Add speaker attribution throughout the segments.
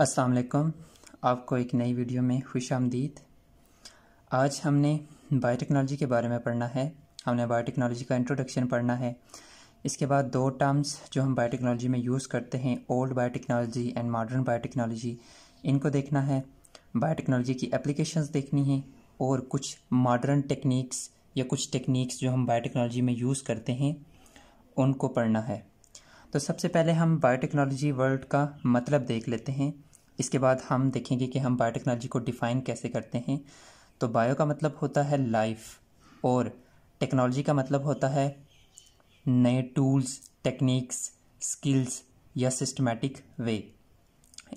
Speaker 1: असलकम आपको एक नई वीडियो में खुश आमदीद आज हमने बायोटेक्नोलॉजी के बारे में पढ़ना है हमने बायोटेक्नोलॉजी का इंट्रोडक्शन पढ़ना है इसके बाद दो टर्म्स जो हम बायोटेक्नोलॉजी में यूज़ करते हैं old biotechnology and modern biotechnology इनको देखना है बायोटेक्नोलॉजी की एप्लीकेशन देखनी है और कुछ मॉडर्न टेक्निक्स या कुछ टेक्निक्स जो हम बायोटेक्नोलॉजी में यूज़ करते हैं उनको पढ़ना है तो सबसे पहले हम बायोटेक्नोलॉजी वर्ड का मतलब देख लेते हैं इसके बाद हम देखेंगे कि हम बायोटेक्नोलॉजी को डिफ़ाइन कैसे करते हैं तो बायो का मतलब होता है लाइफ और टेक्नोलॉजी का मतलब होता है नए टूल्स टेक्निक्स स्किल्स या सिस्टमेटिक वे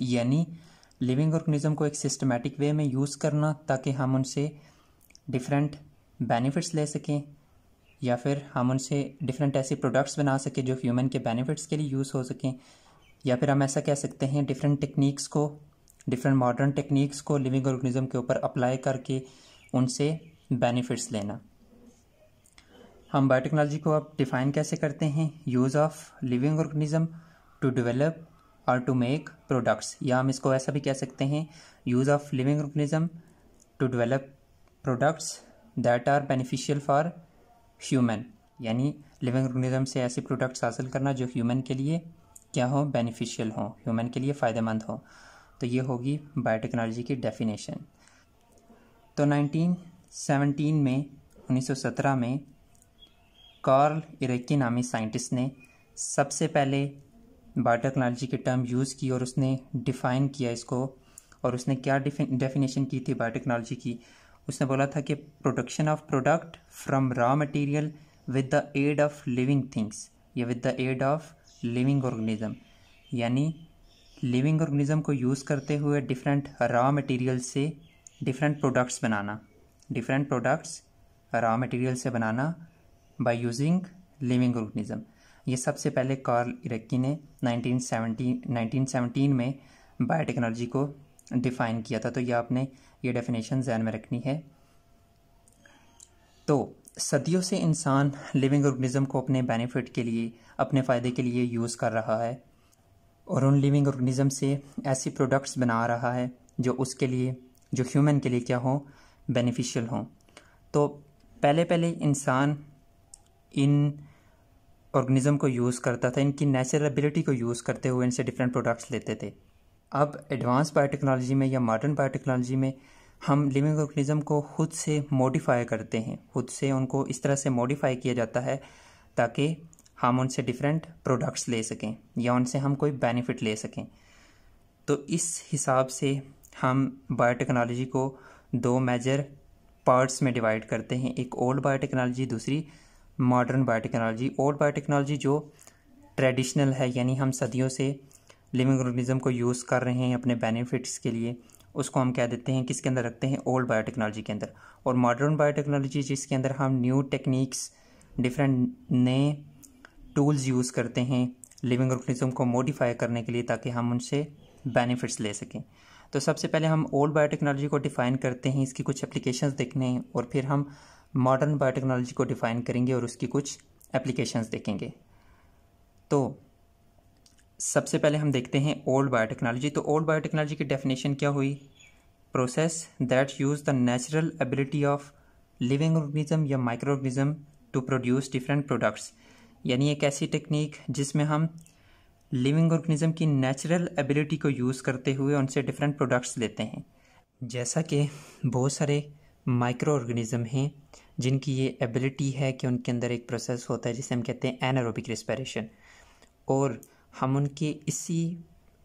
Speaker 1: यानी लिविंग ऑर्गेनिज्म को एक सिस्टमेटिक वे में यूज़ करना ताकि हम उनसे डिफरेंट बेनिफिट्स ले सकें या फिर हम उनसे डिफरेंट ऐसे प्रोडक्ट्स बना सकें जो ह्यूमन के बेनिफिट्स के लिए यूज़ हो सकें या फिर हम ऐसा कह सकते हैं डिफरेंट टेक्निक्स को डिफरेंट मॉडर्न टेक्निक्स को लिविंग ऑर्गेनिज्म के ऊपर अप्लाई करके उनसे बेनिफिट्स लेना हम बायोटेक्नोलॉजी को अब डिफाइन कैसे करते हैं use of living organism to develop और टू मेक प्रोडक्ट्स या हम इसको ऐसा भी कह सकते हैं use of living organism to develop products that are beneficial for human यानी लिविंग ऑर्गेनिज्म से ऐसे प्रोडक्ट्स हासिल करना जो ह्यूमन के लिए क्या हो बेनिफिशियल हो ह्यूमन के लिए फ़ायदेमंद हो तो ये होगी बायोटेक्नोलॉजी की डेफिनेशन तो 1917 में 1917 में कार्ल इरेकी नामी साइंटिस्ट ने सबसे पहले बायोटेक्नोलॉजी के टर्म यूज़ की और उसने डिफ़ाइन किया इसको और उसने क्या डेफिनेशन की थी बायोटेक्नोलॉजी की उसने बोला था कि production of product from raw material with the aid of living things या with the aid of living organism यानी लिविंग ऑर्गेनिज़म को यूज़ करते हुए डिफरेंट रॉ मटेरियल से डिफरेंट प्रोडक्ट्स बनाना डिफरेंट प्रोडक्ट्स रॉ मटेरियल से बनाना बाय यूजिंग लिविंग ऑर्गेनिज़म ये सबसे पहले कार्ल इरेक्की ने 1917 1917 में बायोटेक्नोलॉजी को डिफ़ाइन किया था तो ये आपने ये डेफिनेशन जहन में रखनी है तो सदियों से इंसान लिविंग ऑर्गेनिज़म को अपने बेनिफिट के लिए अपने फ़ायदे के लिए यूज़ कर रहा है और उन लिविंग ऑर्गेनिज़म से ऐसी प्रोडक्ट्स बना रहा है जो उसके लिए जो ह्यूमन के लिए क्या हो बेनिफिशियल हों तो पहले पहले इंसान इन ऑर्गेनिज़म को यूज़ करता था इनकी एबिलिटी को यूज़ करते हुए इनसे डिफरेंट प्रोडक्ट्स लेते थे अब एडवांस बायोटेक्नोलॉजी में या मॉडर्न बायोटेक्नोलॉजी में हम लिविंग ऑर्गेनिज़म को खुद से मॉडिफाई करते हैं खुद से उनको इस तरह से मॉडिफाई किया जाता है ताकि हम उनसे डिफरेंट प्रोडक्ट्स ले सकें या उनसे हम कोई बेनिफिट ले सकें तो इस हिसाब से हम बायोटेक्नोलॉजी को दो मेजर पार्ट्स में डिवाइड करते हैं एक ओल्ड बायोटेक्नोलॉजी दूसरी मॉडर्न बायोटेक्नोलॉजी ओल्ड बायोटेक्नोलॉजी जो ट्रेडिशनल है यानी हम सदियों से लिविंग ऑर्गेनिज्म को यूज़ कर रहे हैं अपने बेनिफिट्स के लिए उसको हम क्या देते हैं किसके अंदर रखते हैं ओल्ड बायोटेक्नोलॉजी के अंदर और मॉडर्न बायोटेक्नोलॉजी जिसके अंदर हम न्यू टेक्निक्स डिफरेंट नए टूल्स यूज़ करते हैं लिविंग ऑर्गेनिज्म को मॉडिफाई करने के लिए ताकि हम उनसे बेनिफिट्स ले सकें तो सबसे पहले हम ओल्ड बायोटेक्नोलॉजी को डिफ़ाइन करते हैं इसकी कुछ एप्लीकेशंस देखने हैं और फिर हम मॉडर्न बायोटेक्नोलॉजी को डिफ़ाइन करेंगे और उसकी कुछ एप्लीकेशंस देखेंगे तो सबसे पहले हम देखते हैं ओल्ड बायोटेक्नोलॉजी तो ओल्ड बायोटेक्नोलॉजी की डेफिनेशन क्या हुई process that use the natural ability of living organism या micro organism to produce different products यानी एक ऐसी टेक्निक जिसमें हम लिविंग ऑर्गेनिज्म की नेचुरल एबिलिटी को यूज़ करते हुए उनसे डिफरेंट प्रोडक्ट्स लेते हैं जैसा कि बहुत सारे माइक्रो ऑर्गेनिज्म हैं जिनकी ये एबिलिटी है कि उनके अंदर एक प्रोसेस होता है जिसे हम कहते हैं एनारोबिक रिस्पायरेशन और हम उनके इसी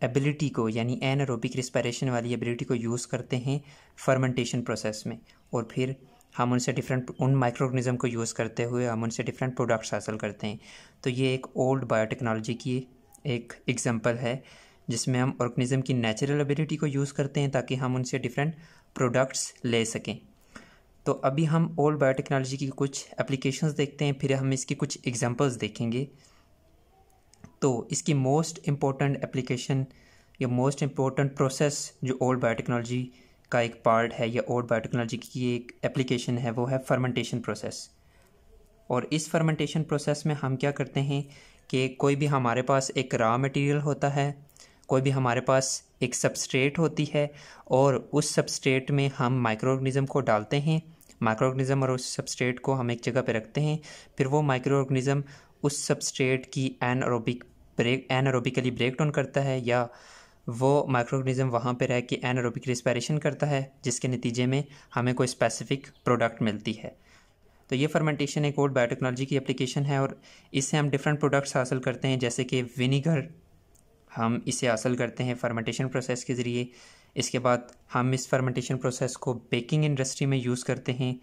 Speaker 1: एबिलिटी को यानी एनारोबिक रिस्पायरेशन वाली एबिलिटी को यूज़ करते हैं फर्मेंटेशन प्रोसेस में और फिर हम उनसे डिफरेंट उन माइक्रो ऑर्गेनिज़म को यूज़ करते हुए हम उनसे डिफरेंट प्रोडक्ट्स हासिल करते हैं तो ये एक ओल्ड बायोटेक्नोलॉजी की एक एग्ज़ाम्पल है जिसमें हम ऑर्गेनिज्म की नेचुरल एबिलिटी को यूज़ करते हैं ताकि हम उनसे डिफरेंट प्रोडक्ट्स ले सकें तो अभी हम ओल्ड बायोटेक्नोलॉजी की कुछ एप्लीकेशन देखते हैं फिर हम इसकी कुछ एग्ज़ाम्पल्स देखेंगे तो इसकी मोस्ट इम्पोर्टेंट एप्लीकेशन या मोस्ट इम्पोर्टेंट प्रोसेस जो ओल्ड बायोटेक्नोलॉजी का एक पार्ट है या और बायोटेक्नोलॉजी की एक एप्लीकेशन है वो है फर्मेंटेशन प्रोसेस और इस फर्मेंटेशन प्रोसेस में हम क्या करते हैं कि कोई भी हमारे पास एक रॉ मटेरियल होता है कोई भी हमारे पास एक सबस्ट्रेट होती है और उस सबस्ट्रेट में हम माइक्रो ऑर्गेनिज़म को डालते हैं माइक्रो ऑर्गेनिज़म और उस सबस्ट्रेट को हम एक जगह पर रखते हैं फिर वो माइक्रो ऑर्गनिजम उस सबस्ट्रेट की anaerobic break anaerobically break down करता है या वो माइक्रो वहाँ पर रह के एनरोबिक रिस्पायरेशन करता है जिसके नतीजे में हमें कोई स्पेसिफिक प्रोडक्ट मिलती है तो ये फर्मेंटेशन एक और बायोटेक्नोलॉजी की एप्लीकेशन है और इससे हम डिफरेंट प्रोडक्ट्स हासिल करते हैं जैसे कि विनीगर हम इसे हासिल करते हैं फर्मेंटेशन प्रोसेस के ज़रिए इसके बाद हम इस फर्मेंटेशन प्रोसेस को बेकिंग इंडस्ट्री में यूज़ करते हैं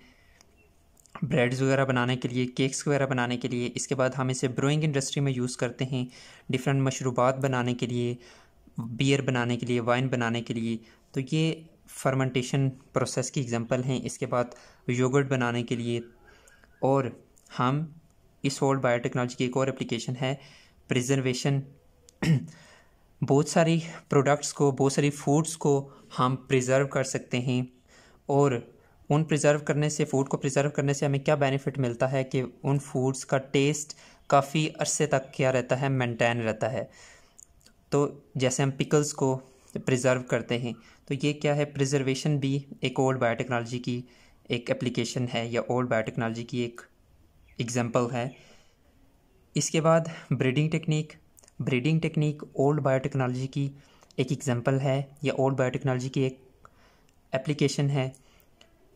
Speaker 1: ब्रेड्स वगैरह बनाने के लिए केक्स वगैरह बनाने के लिए इसके बाद हम इसे ब्रोइंग इंडस्ट्री में यूज़ करते हैं डिफरेंट मशरूबात बनाने के लिए बियर बनाने के लिए वाइन बनाने के लिए तो ये फर्मेंटेशन प्रोसेस की एग्ज़ाम्पल हैं इसके बाद योगर्ट बनाने के लिए और हम इस ओल्ड बायोटेक्नोलॉजी की एक और एप्लीकेशन है प्रिजर्वेशन बहुत सारी प्रोडक्ट्स को बहुत सारी फूड्स को हम प्रिज़र्व कर सकते हैं और उन प्रिज़र्व करने से फूड को प्रिज़र्व करने से हमें क्या बेनिफिट मिलता है कि उन फूड्स का टेस्ट काफ़ी अरसे तक क्या रहता है मेंटेन रहता है तो जैसे हम पिकल्स को प्रिजर्व करते हैं तो ये क्या है प्रिजर्वेशन भी एक ओल्ड बायोटेक्नोलॉजी की एक एप्लीकेशन है या ओल्ड बायोटेक्नोलॉजी की एक एग्ज़ाम्पल है इसके बाद breeding technique breeding technique old biotechnology की एक एग्ज़ाम्पल है या ओल्ड बायोटेक्नोलॉजी की एक एप्लीकेशन है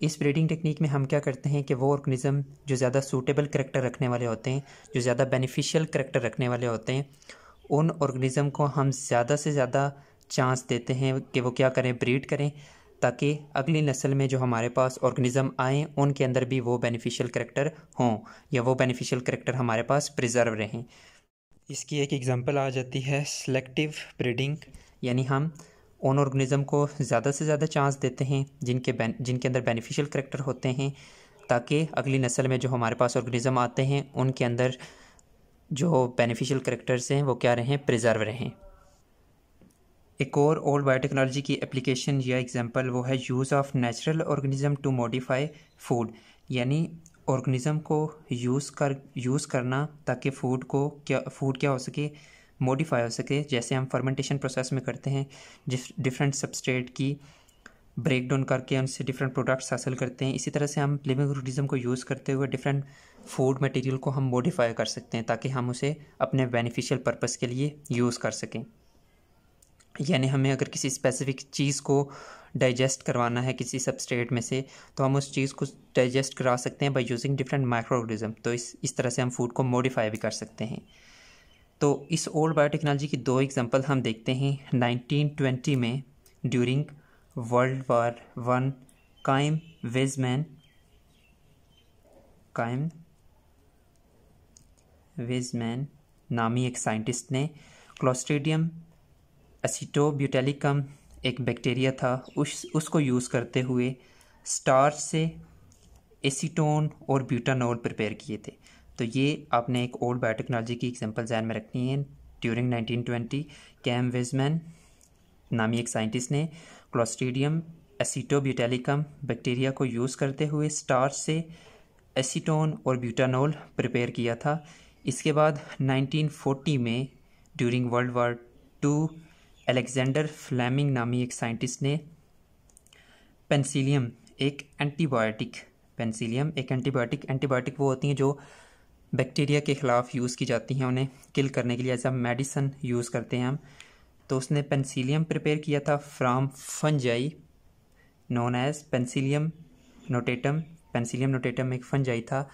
Speaker 1: इस ब्रीडिंग टेक्निक में हम क्या करते हैं कि वो ऑर्गेनिज़म जो ज़्यादा सूटेबल करेक्टर रखने वाले होते हैं जो ज़्यादा बेनिफिशियल करेक्टर रखने वाले होते हैं उन ऑर्गेनिज़म को हम ज़्यादा से ज़्यादा चांस देते हैं कि वो क्या करें ब्रीड करें ताकि अगली नस्ल में जो हमारे पास ऑर्गेनिज़म आएँ उनके अंदर भी वो बेनिफिशियल करेक्टर हों या वो बेनिफिशियल करेक्टर हमारे पास प्रिजर्व रहें इसकी एक एग्ज़ाम्पल आ जाती है सेलेक्टिव ब्रीडिंग यानी हम उन ऑर्गेनिज़म को ज़्यादा से ज़्यादा चांस देते हैं जिनके जिनके अंदर बेनिफिशियल करेक्टर होते हैं ताकि अगली नस्ल में जो हमारे पास ऑर्गेनिज़म आते हैं उनके अंदर जो बेनिफिशियल करेक्टर्स हैं वो क्या रहें प्रिजर्व रहें एक और ओल्ड बायोटेक्नोलॉजी की एप्लीकेशन या एग्जांपल वो है use of natural organism to modify food यानी ऑर्गेनिज़म को यूज़ कर यूज़ करना ताकि फूड को क्या फूड क्या हो सके मॉडिफाई हो सके जैसे हम फर्मेंटेशन प्रोसेस में करते हैं डिफरेंट सबस्ट्रेट की ब्रेक डाउन करके हमसे डिफरेंट प्रोडक्ट्स हासिल करते हैं इसी तरह से हम लिविंग टूरिज़म को यूज़ करते हुए डिफरेंट फूड मटेरियल को हम मॉडिफाई कर सकते हैं ताकि हम उसे अपने बेनिफिशियल पर्पज़ के लिए यूज़ कर सकें यानी हमें अगर किसी स्पेसिफिक चीज़ को डाइजेस्ट करवाना है किसी स्टेट में से तो हम उस चीज़ को डाइजेस्ट करा सकते हैं by using different micro organism तो इस इस तरह से हम फूड को मॉडिफाई भी कर सकते हैं तो इस ओल्ड बायोटेक्नोलॉजी की दो एग्जांपल हम देखते हैं 1920 में during world war one Chaim Weizmann Chaim Weizmann नामी एक साइंटिस्ट ने क्लोस्ट्रीडियम एसिटोब्यूटेलिकम एक बैक्टीरिया था उस उसको यूज़ करते हुए स्टार्च से एसीटोन और ब्यूटानोल प्रिपेयर किए थे तो ये आपने एक ओल्ड बायोटेक्नोलॉजी की एग्जांपल जहन में रखनी है ड्यूरिंग 1920 कैम वेजमैन नामी एक साइंटिस्ट ने क्लोस्ट्रीडियम एसिटोब्यूटेलिकम बैक्टीरिया को यूज़ करते हुए स्टार्च से एसीटोन और ब्यूटानोल प्रिपेयर किया था इसके बाद 1940 में during world war two Alexander Fleming नामी एक साइंटिस्ट ने पेंसिलियम एक एंटीबायोटिक पेंसिलियम एक एंटीबायोटिक एंटीबायोटिक वो होती हैं जो बैक्टीरिया के ख़िलाफ़ यूज़ की जाती हैं उन्हें किल करने के लिए एज अ मेडिसन यूज़ करते हैं हम तो उसने पेंसिलियम प्रिपेयर किया था from fungi known as penicillium notatum penicillium notatum एक फंजाई था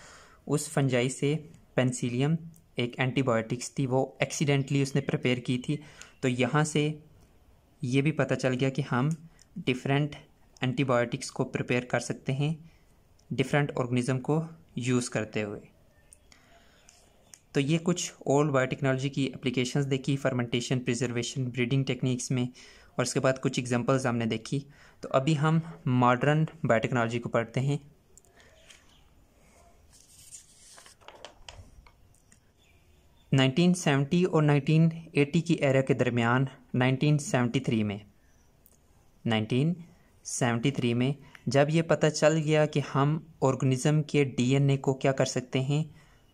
Speaker 1: उस फंजाई से पेंसिलियम एक एंटीबायोटिक्स थी वो एक्सीडेंटली उसने प्रिपेयर की थी तो यहाँ से ये भी पता चल गया कि हम डिफरेंट एंटीबायोटिक्स को प्रिपेयर कर सकते हैं डिफरेंट ऑर्गेनिज्म को यूज़ करते हुए तो ये कुछ ओल्ड बायोटेक्नोलॉजी की एप्लीकेशंस देखी फर्मेंटेशन प्रिजर्वेशन ब्रीडिंग टेक्निक्स में और उसके बाद कुछ एग्जांपल्स हमने देखी तो अभी हम मॉडर्न बायोटेक्नोलॉजी को पढ़ते हैं नाइनटीन सेवेंटी और नाइनटीन एटी की एरा के दरमियान नाइनटीन सेवेंटी थ्री में नाइनटीन सेवेंटी थ्री में जब ये पता चल गया कि हम ऑर्गेनिज़म के डीएनए को क्या कर सकते हैं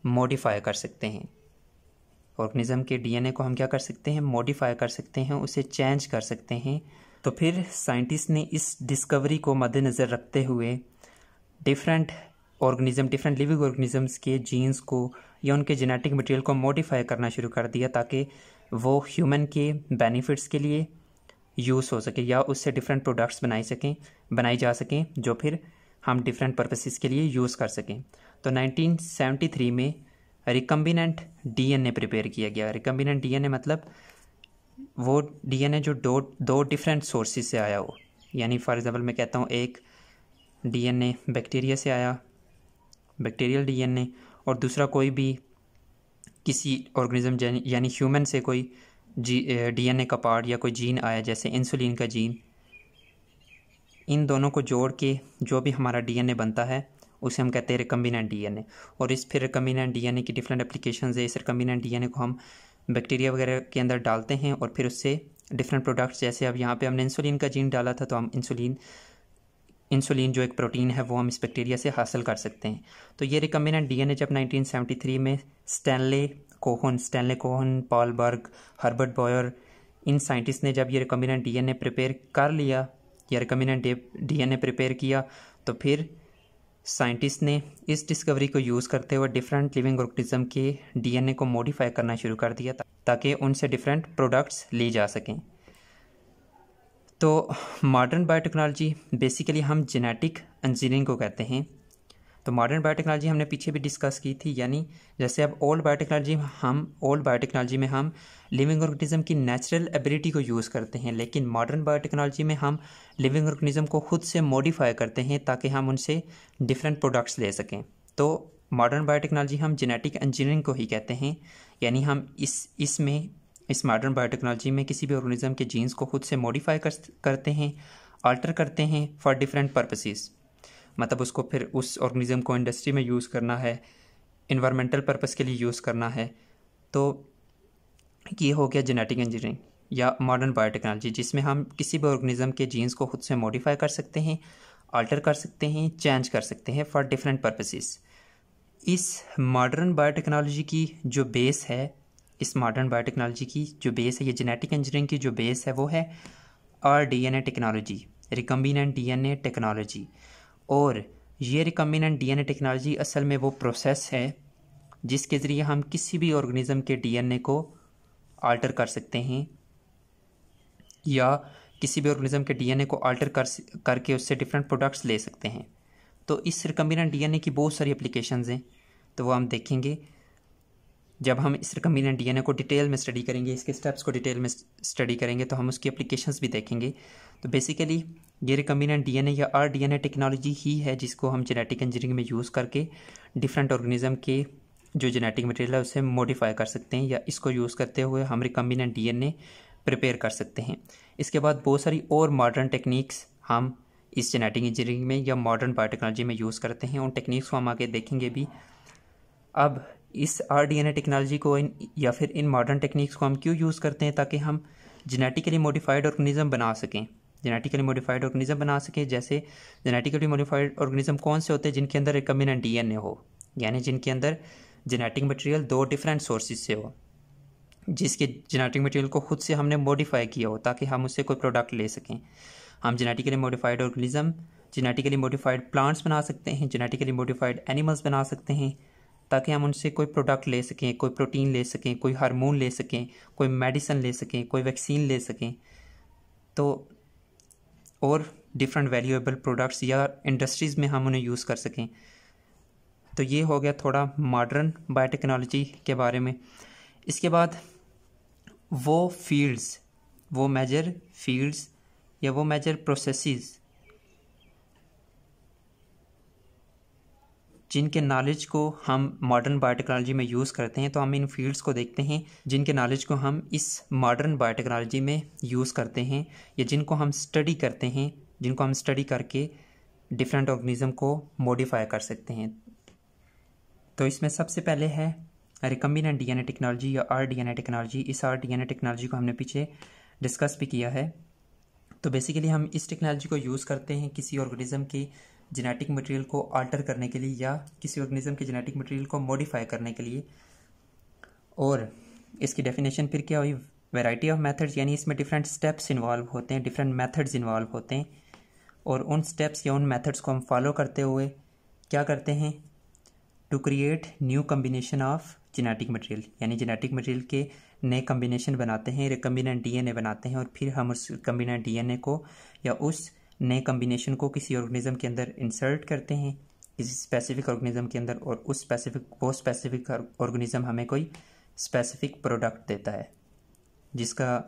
Speaker 1: मॉडिफाई कर सकते हैं ऑर्गेनिज़म के डीएनए को हम क्या कर सकते हैं मॉडिफाई कर सकते हैं उसे चेंज कर सकते हैं तो फिर साइंटिस्ट ने इस डिस्कवरी को मद्देनज़र रखते हुए different organism different living organisms के जीन्स को या उनके जेनेटिक मटेरियल को मॉडिफाई करना शुरू कर दिया ताकि वो ह्यूमन के बेनिफिट्स के लिए यूज़ हो सके या उससे डिफरेंट प्रोडक्ट्स बनाई सकें बनाई जा सकें जो फिर हम डिफरेंट पर्पसेस के लिए यूज़ कर सकें तो 1973 में रिकम्बिनेंट डीएनए प्रिपेयर किया गया रिकम्बिनेंट डीएनए मतलब वो डीएनए जो दो दो डिफरेंट सोर्सेज से आया हो यानी फॉर एग्ज़ाम्पल मैं कहता हूँ एक डीएनए बैक्टीरिया से आया बैक्टीरियल डीएनए और दूसरा कोई भी किसी ऑर्गेनिज्म यानी ह्यूमन से कोई जी डीएनए का पार्ट या कोई जीन आया जैसे इंसुलिन का जीन इन दोनों को जोड़ के जो भी हमारा डीएनए बनता है उसे हम कहते हैं रिकम्बिनेंट डीएनए और इस फिर रिकम्बिनेंट डीएनए की डिफरेंट एप्लीकेशन है इस रिकम्बिनेंट डीएनए को हम बैक्टीरिया वगैरह के अंदर डालते हैं और फिर उससे डिफरेंट प्रोडक्ट्स जैसे अब यहाँ पे हमने इंसुलिन का जीन डाला था तो हम इंसुलिन इंसुलिन जो एक प्रोटीन है वो हम इस बैक्टीरिया से हासिल कर सकते हैं तो ये रिकम्बिनेंट ए जब थ्री में Stanley Cohen Stanley Cohen Paul Berg Herbert Boyer इन साइंटिस्ट ने जब ये रिकम्बिनेंट ए प्रिपेयर कर लिया या रिकम्बिनेंट ए प्रिपेयर किया तो फिर साइंटिस्ट ने इस डिस्कवरी को यूज़ करते हुए डिफरेंट लिविंग ऑर्गेनिज्म के डीएनए को मॉडिफाई करना शुरू कर दिया ताकि उनसे डिफरेंट प्रोडक्ट्स ली जा सकें तो मॉडर्न बायोटेक्नोलॉजी बेसिकली हम जेनेटिक इंजीनियरिंग को कहते हैं तो मॉडर्न बायोटेक्नोलॉजी हमने पीछे भी डिस्कस की थी यानी जैसे अब ओल्ड बायोटेक्नोलॉजी हम ओल्ड बायोटेक्नोलॉजी में हम लिविंग ऑर्गेनिज्म की नेचुरल एबिलिटी को यूज़ करते हैं लेकिन मॉडर्न बायोटेक्नोलॉजी में हम लिविंग ऑर्गेनिज्म को खुद से मॉडिफाई करते हैं ताकि हम उनसे डिफरेंट प्रोडक्ट्स ले सकें तो मॉडर्न बायोटेक्नोलॉजी हम जेनेटिक इंजीनियरिंग को ही कहते हैं यानी हम इस इसमें इस मॉडर्न बायोटेक्नोलॉजी में किसी भी ऑर्गेनिज्म के जीन्स को खुद से मॉडिफाई करते हैं अल्टर करते हैं फॉर डिफरेंट पर्पसेस मतलब उसको फिर उस ऑर्गेनिज़म को इंडस्ट्री में यूज़ करना है इन्वामेंटल पर्पज़ के लिए यूज़ करना है तो ये हो गया जेनेटिक इंजीनियरिंग या मॉडर्न बायोटेक्नोलॉजी जिसमें हम किसी भी ऑर्गेनिज़म के जीन्स को खुद से मॉडिफाई कर सकते हैं अल्टर कर सकते हैं चेंज कर सकते हैं फॉर डिफरेंट पर्पसेस इस मॉडर्न बायोटेक्नोलॉजी की जो बेस है इस मॉडर्न बायोटेक्नोलॉजी की जो बेस है ये जेनेटिक इंजीनियरिंग की जो बेस है वो है R D N A technology recombinant D N A technology और ये रिकमिनेंट डीएनए टेक्नोलॉजी असल में वो प्रोसेस है जिसके ज़रिए हम किसी भी ऑर्गेनिज़म के डीएनए को आल्टर कर सकते हैं या किसी भी ऑर्गेनिज़म के डीएनए को आल्टर कर करके उससे डिफरेंट प्रोडक्ट्स ले सकते हैं तो इस रिकम्बिनेंट डीएनए की बहुत सारी एप्लीकेशंस हैं तो वो हम देखेंगे जब हम इस रिकम्बिनेंट डीएनए को डिटेल में स्टडी करेंगे इसके स्टेप्स को डिटेल में स्टडी करेंगे तो हम उसकी अप्लीकेशन भी देखेंगे तो बेसिकली ये रिकम्बिनेंट ए या आर ए टेक्नोलॉजी ही है जिसको हम जेनेटिक इंजीनियरिंग में यूज़ करके डिफरेंट ऑर्गेनिज्म के जो जेनेटिक मटेरियल है उसे मॉडिफाई कर सकते हैं या इसको यूज़ करते हुए हम रिकम्बिनेंट ए प्रिपेयर कर सकते हैं इसके बाद बहुत सारी और मॉडर्न टेक्निक्स हम इस जेनेटिक इंजीनियरिंग में या मॉडर्न बायोटेक्नोलॉजी में यूज़ करते हैं उन टेक्निक्स को हम आगे देखेंगे भी अब इस R D N A technology को इन या फिर इन मॉडर्न टेक्निक्स को हम क्यों यूज़ करते हैं ताकि हम जेनेटिकली मॉडिफाइड ऑर्गेनिज्म बना सकें जेनेटिकली मॉडिफाइड ऑर्गेनिज्म बना सकें जैसे जेनेटिकली मॉडिफाइड ऑर्गेनिज्म कौन से होते हैं जिनके अंदर रिकमिनेंट ए हो यानी जिनके अंदर जेनेटिक मटेरियल दो डिफरेंट सोर्सेज से हो जिसके जेनेटिक मटेरियल को खुद से हमने मॉडिफाई किया हो ताकि हम उससे कोई प्रोडक्ट ले सकें हम genetically modified organism genetically modified plants बना सकते हैं जेनेटिकली मॉडिफाइड एनिमल्स बना सकते हैं ताकि हम उनसे कोई प्रोडक्ट ले सकें कोई प्रोटीन ले सकें कोई हार्मोन ले सकें कोई मेडिसन ले सकें कोई वैक्सीन ले सकें तो और डिफरेंट वैल्यूएबल प्रोडक्ट्स या इंडस्ट्रीज़ में हम उन्हें यूज़ कर सकें तो ये हो गया थोड़ा मॉडर्न बायोटेक्नोलॉजी के बारे में इसके बाद वो फील्ड्स वो मेजर फील्ड्स या वो मेजर प्रोसेसेस जिनके नॉलेज को हम मॉडर्न बायोटेक्नोलॉजी में यूज़ करते हैं तो हम इन फील्ड्स को देखते हैं जिनके नॉलेज को हम इस मॉडर्न बायोटेक्नोलॉजी में यूज़ करते हैं या जिनको हम स्टडी करते हैं जिनको हम स्टडी करके डिफरेंट ऑर्गेनिज़म को मॉडिफाई कर सकते हैं तो इसमें सबसे पहले है रिकम्बिनेंट डीएनए टेक्नोलॉजी या आर डीएनए टेक्नोलॉजी इस आर डीएनए टेक्नोलॉजी को हमने पीछे डिस्कस भी किया है तो बेसिकली हम इस टेक्नोलॉजी को यूज़ करते हैं किसी ऑर्गेनिज़म की जेनेटिक मटेरियल को अल्टर करने के लिए या किसी ऑर्गेनिज्म के जेनेटिक मटेरियल को मॉडिफाई करने के लिए और इसकी डेफिनेशन फिर क्या हुई वैरायटी ऑफ मेथड्स यानी इसमें डिफरेंट स्टेप्स इन्वॉल्व होते हैं डिफरेंट मेथड्स इन्वॉल्व होते हैं और उन स्टेप्स या उन मेथड्स को हम फॉलो करते हुए क्या करते हैं to create new combination of genetic material यानी जेनेटिक मटेरियल के नए कम्बिनेशन बनाते हैं रिकम्बिनेंट डीएनए बनाते हैं और फिर हम उस कम्बिनेंट डीएनए को या उस नए कम्बिनेशन को किसी ऑर्गेनिज्म के अंदर इंसर्ट करते हैं किसी स्पेसिफिक ऑर्गेनिज्म के अंदर और उस स्पेसिफिक वो स्पेसिफिक ऑर्गेनिज्म हमें कोई स्पेसिफिक प्रोडक्ट देता है जिसका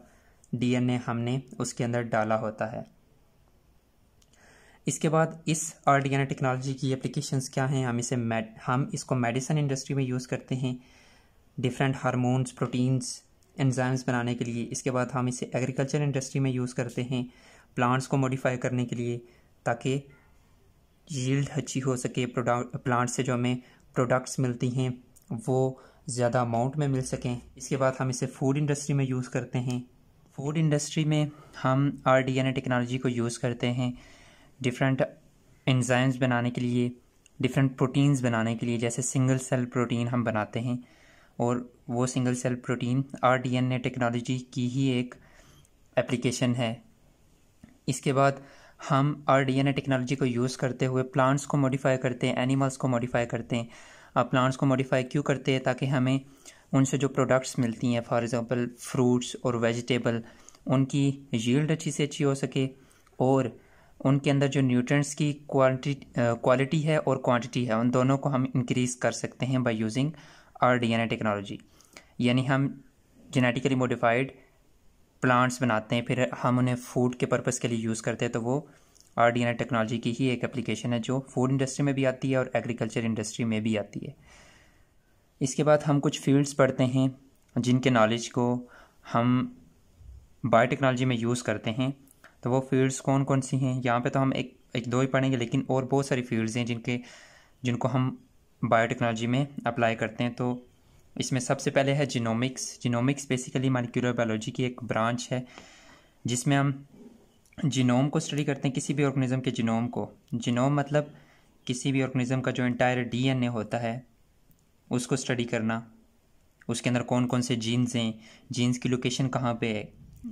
Speaker 1: डीएनए हमने उसके अंदर डाला होता है इसके बाद इस आर डी टेक्नोलॉजी की एप्लीकेशंस क्या हैं हम इसे मेड हम इसको मेडिसन इंडस्ट्री में यूज़ करते हैं डिफरेंट हार्मोन्स प्रोटीन्स एंजाइम्स बनाने के लिए इसके बाद हम इसे एग्रीकल्चर इंडस्ट्री में यूज़ करते हैं प्लांट्स को मॉडिफाई करने के लिए ताकि यील्ड अच्छी हो सके प्रोडक्ट प्लांट से जो हमें प्रोडक्ट्स मिलती हैं वो ज़्यादा अमाउंट में मिल सकें इसके बाद हम इसे फूड इंडस्ट्री में यूज़ करते हैं फूड इंडस्ट्री में हम R D N A technology को यूज़ करते हैं डिफरेंट इन्ज़ाइम्स बनाने के लिए डिफरेंट प्रोटीन्स बनाने के लिए जैसे सिंगल सेल प्रोटीन हम बनाते हैं और वो single cell protein R D N A technology की ही एक एप्लीकेशन है इसके बाद हम R D N A technology को यूज़ करते हुए प्लांट्स को मॉडिफाई करते हैं एनिमल्स को मॉडिफाई करते हैं अब प्लांट्स को मॉडिफाई क्यों करते हैं ताकि हमें उनसे जो प्रोडक्ट्स मिलती हैं फॉर एग्ज़ाम्पल फ्रूट्स और वेजिटेबल उनकी यील्ड अच्छी से अच्छी हो सके और उनके अंदर जो न्यूट्रेंट्स की क्वालिटी क्वालिटी है और क्वांटिटी है उन दोनों को हम इंक्रीज़ कर सकते हैं by using R D N A technology यानी हम जेनेटिकली मॉडिफाइड प्लांट्स बनाते हैं फिर हम उन्हें फूड के पर्पज़ के लिए यूज़ करते हैं तो वो आर डी टेक्नोलॉजी की ही एक एप्लीकेशन है जो फूड इंडस्ट्री में भी आती है और एग्रीकल्चर इंडस्ट्री में भी आती है इसके बाद हम कुछ फील्ड्स पढ़ते हैं जिनके नॉलेज को हम बायोटेक्नोलॉजी में यूज़ करते हैं तो वो फील्ड्स कौन कौन सी हैं यहाँ पे तो हम एक एक दो ही पढ़ेंगे लेकिन और बहुत सारी फील्ड्स हैं जिनके जिनको हम बायोटेक्नोलॉजी में अप्लाई करते हैं तो इसमें सबसे पहले है genomics genomics basically molecular biology की एक ब्रांच है जिसमें हम जिनोम को स्टडी करते हैं किसी भी ऑर्गेनिज़म के जिनोम को जिनोम मतलब किसी भी ऑर्गेनिज़म का जो इंटायर डीएनए होता है उसको स्टडी करना उसके अंदर कौन कौन से जीन्स हैं जीन्स की लोकेशन कहाँ पे है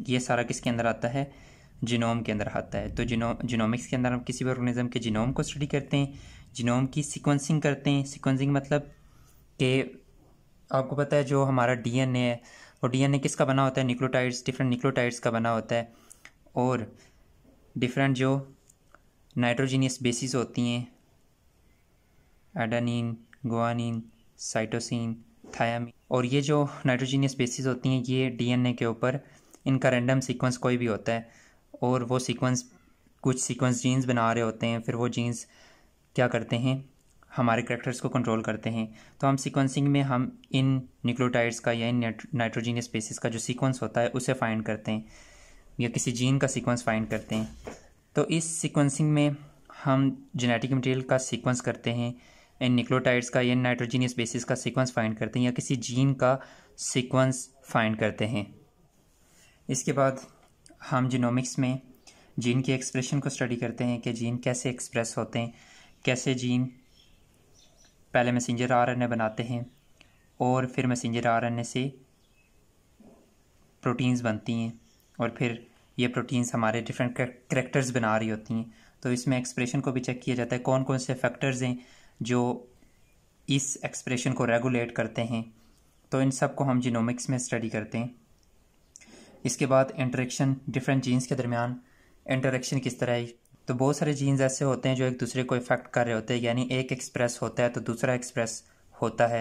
Speaker 1: ये सारा किसके अंदर आता है जिनोम के अंदर आता है तो जिनो जिनोमिक्स के अंदर हम किसी भी ऑर्गेनिज़म के जिनोम को स्टडी करते हैं जिनोम की सिक्वेंसिंग करते हैं सिक्वेंसिंग मतलब के आपको पता है जो हमारा डीएनए है वो डीएनए किसका बना होता है निक्लोटाइड्स डिफरेंट निक्लोटाइड्स का बना होता है और डिफरेंट जो नाइट्रोजीनियस बेसिस होती हैं एडानिन गोआनिन साइटोसिन थायामिन और ये जो नाइट्रोजीनियस बेसिस होती हैं ये डीएनए के ऊपर इनका रैंडम सीक्वेंस कोई भी होता है और वो सीक्वेंस कुछ सीक्वेंस जीन्स बना रहे होते हैं फिर वो जीन्स क्या करते हैं हमारे करेक्टर्स को कंट्रोल करते हैं तो हम सीक्वेंसिंग में हम इन न्यूक्लियोटाइड्स का या इन नाइट्रोजीनियस स्पेसिस का जो सीक्वेंस होता है उसे फाइंड करते हैं या किसी जीन का सीक्वेंस फाइंड करते हैं तो इस सीक्वेंसिंग में हम जेनेटिक मटेरियल का सीक्वेंस करते हैं इन निक्लोटाइड्स का या नाइट्रोजीनियस बेसिस का सीक्वेंस फाइंड करते हैं या किसी जीन का सीक्वेंस फाइंड करते हैं इसके बाद हम जिनोमिक्स में जीन के एक्सप्रेशन को स्टडी करते हैं कि जीन कैसे एक्सप्रेस होते हैं कैसे जीन पहले मैसेंजर ए बनाते हैं और फिर मैसेंजर ए से प्रोटीन्स बनती हैं और फिर ये प्रोटीन्स हमारे डिफरेंट करेक्टर्स बना रही होती हैं तो इसमें एक्सप्रेशन को भी चेक किया जाता है कौन कौन से फैक्टर्स हैं जो इस एक्सप्रेशन को रेगुलेट करते हैं तो इन सब को हम जीनोमिक्स में स्टडी करते हैं इसके बाद इंटरेक्शन डिफरेंट जीन्स के दरमियान इंटरेक्शन किस तरह तो बहुत सारे जीन्स ऐसे होते हैं जो एक दूसरे को इफ़ेक्ट कर रहे होते हैं यानी एक एक्सप्रेस होता है तो दूसरा एक्सप्रेस होता है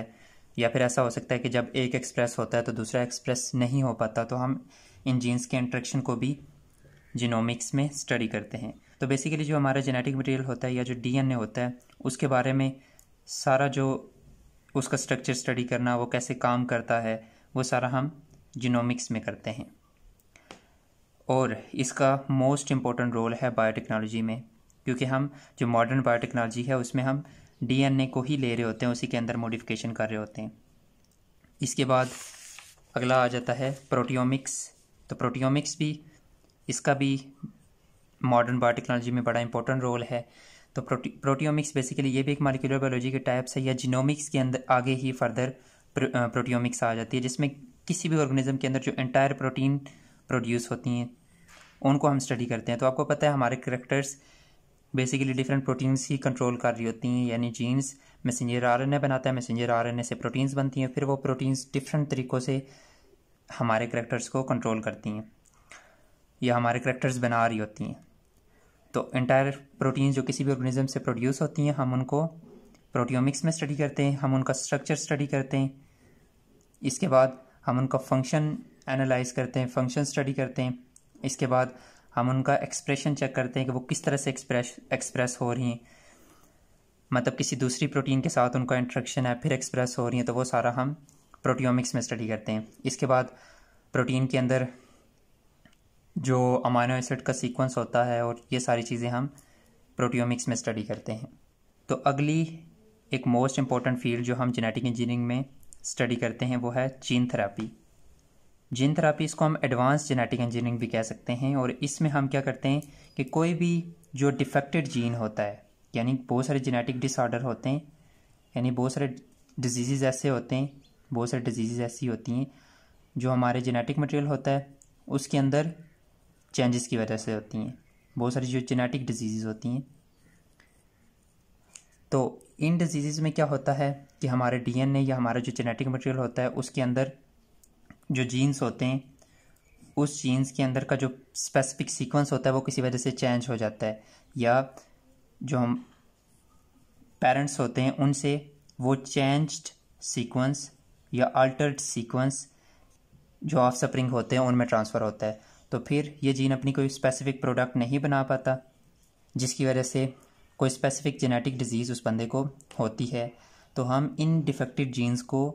Speaker 1: या फिर ऐसा हो सकता है कि जब एक एक्सप्रेस होता है तो दूसरा एक्सप्रेस नहीं हो पाता तो हम इन जीन्स के इंट्रेक्शन को भी जीनोमिक्स में स्टडी करते हैं तो बेसिकली जो हमारा जेनेटिक मटेरियल होता है या जो डीएनए होता है उसके बारे में सारा जो उसका स्ट्रक्चर स्टडी करना वो कैसे काम करता है वो सारा हम जीनोमिक्स में करते हैं और इसका मोस्ट इम्पॉर्टेंट रोल है बायोटेक्नोलॉजी में क्योंकि हम जो मॉडर्न बायोटेक्नोलॉजी है उसमें हम डीएनए को ही ले रहे होते हैं उसी के अंदर मॉडिफिकेशन कर रहे होते हैं इसके बाद अगला आ जाता है प्रोटियोमिक्स तो प्रोटियोमिक्स भी इसका भी मॉडर्न बायोटेक्नोलॉजी में बड़ा इंपॉर्टेंट रोल है तो प्रोटी प्रोटियोमिक्स बेसिकली ये भी एक मालिकुलर बायोलॉजी के टाइप्स है या जीनोमिक्स के अंदर आगे ही फर्दर प्रोटियोमिक्स आ जाती है जिसमें किसी भी ऑर्गेनिज्म के अंदर जो एंटायर प्रोटीन प्रोड्यूस होती हैं उनको हम स्टडी करते हैं तो आपको पता है हमारे करेक्टर्स बेसिकली डिफरेंट प्रोटीन्स ही कंट्रोल कर रही होती हैं यानी जीन्स मैसेंजर आरएनए बनाता है मैसेंजर आरएनए से प्रोटीन्स बनती हैं फिर वो प्रोटीन्स डिफरेंट तरीक़ों से हमारे करेक्टर्स को कंट्रोल करती हैं या हमारे करेक्टर्स बना रही होती हैं तो इंटायर प्रोटीन्स जो किसी भी ऑर्गेनिज्म से प्रोड्यूस होती हैं हम उनको प्रोटियोमिक्स में स्टडी करते हैं हम उनका स्ट्रक्चर स्टडी करते हैं इसके बाद हम उनका फंक्शन एनालाइज करते हैं फंक्शन स्टडी करते हैं इसके बाद हम उनका एक्सप्रेशन चेक करते हैं कि वो किस तरह से एक्सप्रेस एक्सप्रेस हो रही हैं मतलब किसी दूसरी प्रोटीन के साथ उनका इंट्रेक्शन है फिर एक्सप्रेस हो रही हैं तो वो सारा हम प्रोटियोमिक्स में स्टडी करते हैं इसके बाद प्रोटीन के अंदर जो अमानो एसिड का सीक्वेंस होता है और ये सारी चीज़ें हम प्रोटियोमिक्स में स्टडी करते हैं तो अगली एक मोस्ट इम्पॉर्टेंट फील्ड जो हम जेनेटिक इंजीनियरिंग में स्टडी करते हैं वो है जीन थेरेपी जिन थेरापी इसको हम एडवांस जेनेटिक इंजीनियरिंग भी कह सकते हैं और इसमें हम क्या करते हैं कि कोई भी जो डिफेक्टेड जीन होता है यानी बहुत सारे जेनेटिक डिसऑर्डर होते हैं यानी बहुत सारे डिजीज़ ऐसे होते हैं बहुत सारे डिजीज़ ऐसी होती हैं जो हमारे जेनेटिक मटेरियल होता है उसके अंदर चेंजेस की वजह से होती हैं बहुत सारी जो जेनेटिक डिजीज़ होती हैं तो इन डिजीज़ में क्या होता है कि हमारे डीएनए या हमारा जो जेनेटिक मटेरियल होता है उसके अंदर जो जीन्स होते हैं उस जीन्स के अंदर का जो स्पेसिफिक सीक्वेंस होता है वो किसी वजह से चेंज हो जाता है या जो हम पेरेंट्स होते हैं उनसे वो चेंज्ड सीक्वेंस या अल्टर्ड सीक्वेंस जो ऑफ स्प्रिंग होते हैं उनमें ट्रांसफ़र होता है तो फिर ये जीन अपनी कोई स्पेसिफिक प्रोडक्ट नहीं बना पाता जिसकी वजह से कोई स्पेसिफिक जेनेटिक डिजीज़ उस बंदे को होती है तो हम इन डिफेक्टेड जीन्स को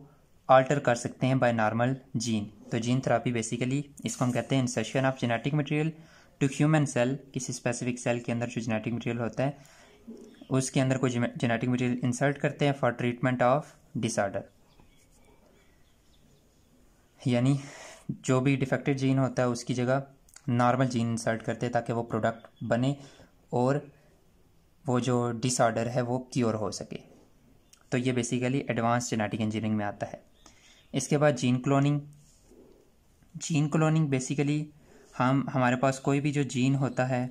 Speaker 1: आल्टर कर सकते हैं बाय नॉर्मल जीन तो जीन थेरापी बेसिकली इसको हम कहते हैं insertion of genetic material to human cell किसी स्पेसिफिक सेल के अंदर जो जेनेटिक मटेरियल होता है उसके अंदर कोई जेनेटिक मटेरियल इंसर्ट करते हैं फॉर ट्रीटमेंट ऑफ डिसऑर्डर यानी जो भी डिफेक्टेड जीन होता है उसकी जगह नॉर्मल जीन इंसर्ट करते हैं ताकि वो प्रोडक्ट बने और वो जो डिसऑर्डर है वो क्योर हो सके तो ये बेसिकली एडवांस जेनेटिक इंजीनियरिंग में आता है इसके बाद gene cloning gene cloning basically हम हमारे पास कोई भी जो जीन होता है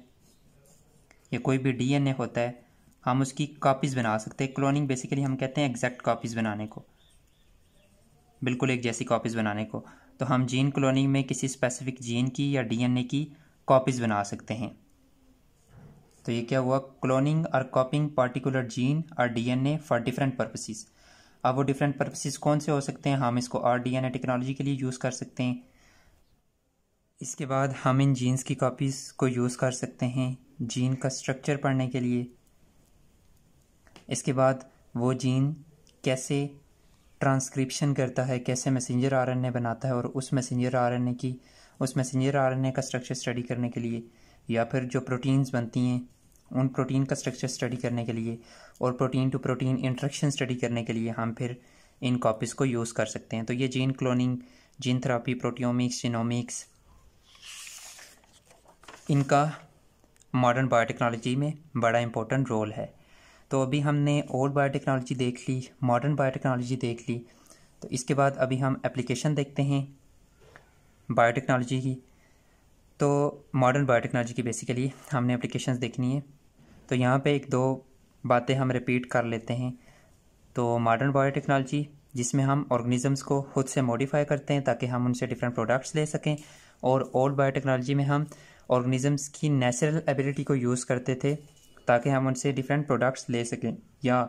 Speaker 1: या कोई भी डीएनए होता है हम उसकी कॉपीज़ बना सकते हैं क्लोनिंग बेसिकली हम कहते हैं एग्जैक्ट कॉपीज़ बनाने को बिल्कुल एक जैसी कॉपीज़ बनाने को तो हम जीन क्लोनिंग में किसी स्पेसिफिक जीन की या डीएनए की कॉपीज़ बना सकते हैं तो ये क्या हुआ क्लोनिंग और कॉपिंग पर्टिकुलर जीन और डीएनए फॉर डिफरेंट पर्पसेस अब वो डिफरेंट पर्पसेस कौन से हो सकते हैं हम इसको R D N A technology के लिए यूज़ कर सकते हैं इसके बाद हम इन जीन्स की कॉपीज़ को यूज़ कर सकते हैं जीन का स्ट्रक्चर पढ़ने के लिए इसके बाद वो जीन कैसे ट्रांसक्रिप्शन करता है कैसे मैसेंजर आरएनए बनाता है और उस मैसेंजर आरएनए की उस मैसेंजर आरएनए का स्ट्रक्चर स्टडी करने के लिए या फिर जो प्रोटीन्स बनती हैं उन प्रोटीन का स्ट्रक्चर स्टडी करने के लिए और protein to protein interaction study करने के लिए हम फिर इन कॉपीज़ को यूज़ कर सकते हैं तो ये gene cloning gene therapy proteomics genomics इनका मॉडर्न बायोटेक्नोलॉजी में बड़ा इम्पोर्टेंट रोल है तो अभी हमने ओल्ड बायोटेक्नोलॉजी देख ली मॉडर्न बायोटेक्नोलॉजी देख ली तो इसके बाद अभी हम एप्लीकेशन देखते हैं बायोटेक्नोलॉजी की तो मॉडर्न बायोटेक्नोलॉजी की बेसिकली हमने एप्लीकेशंस देखनी है तो यहाँ पे एक दो बातें हम रिपीट कर लेते हैं तो मॉडर्न बायोटेक्नोलॉजी जिसमें हम ऑर्गेनिज़म्स को खुद से मॉडिफाई करते हैं ताकि हम उनसे डिफरेंट प्रोडक्ट्स ले सकें और ओल्ड बायोटेक्नोलॉजी में हम ऑर्गेनिज़म्स की नेचुरल एबिलिटी को यूज़ करते थे ताकि हम उनसे डिफरेंट प्रोडक्ट्स ले सकें या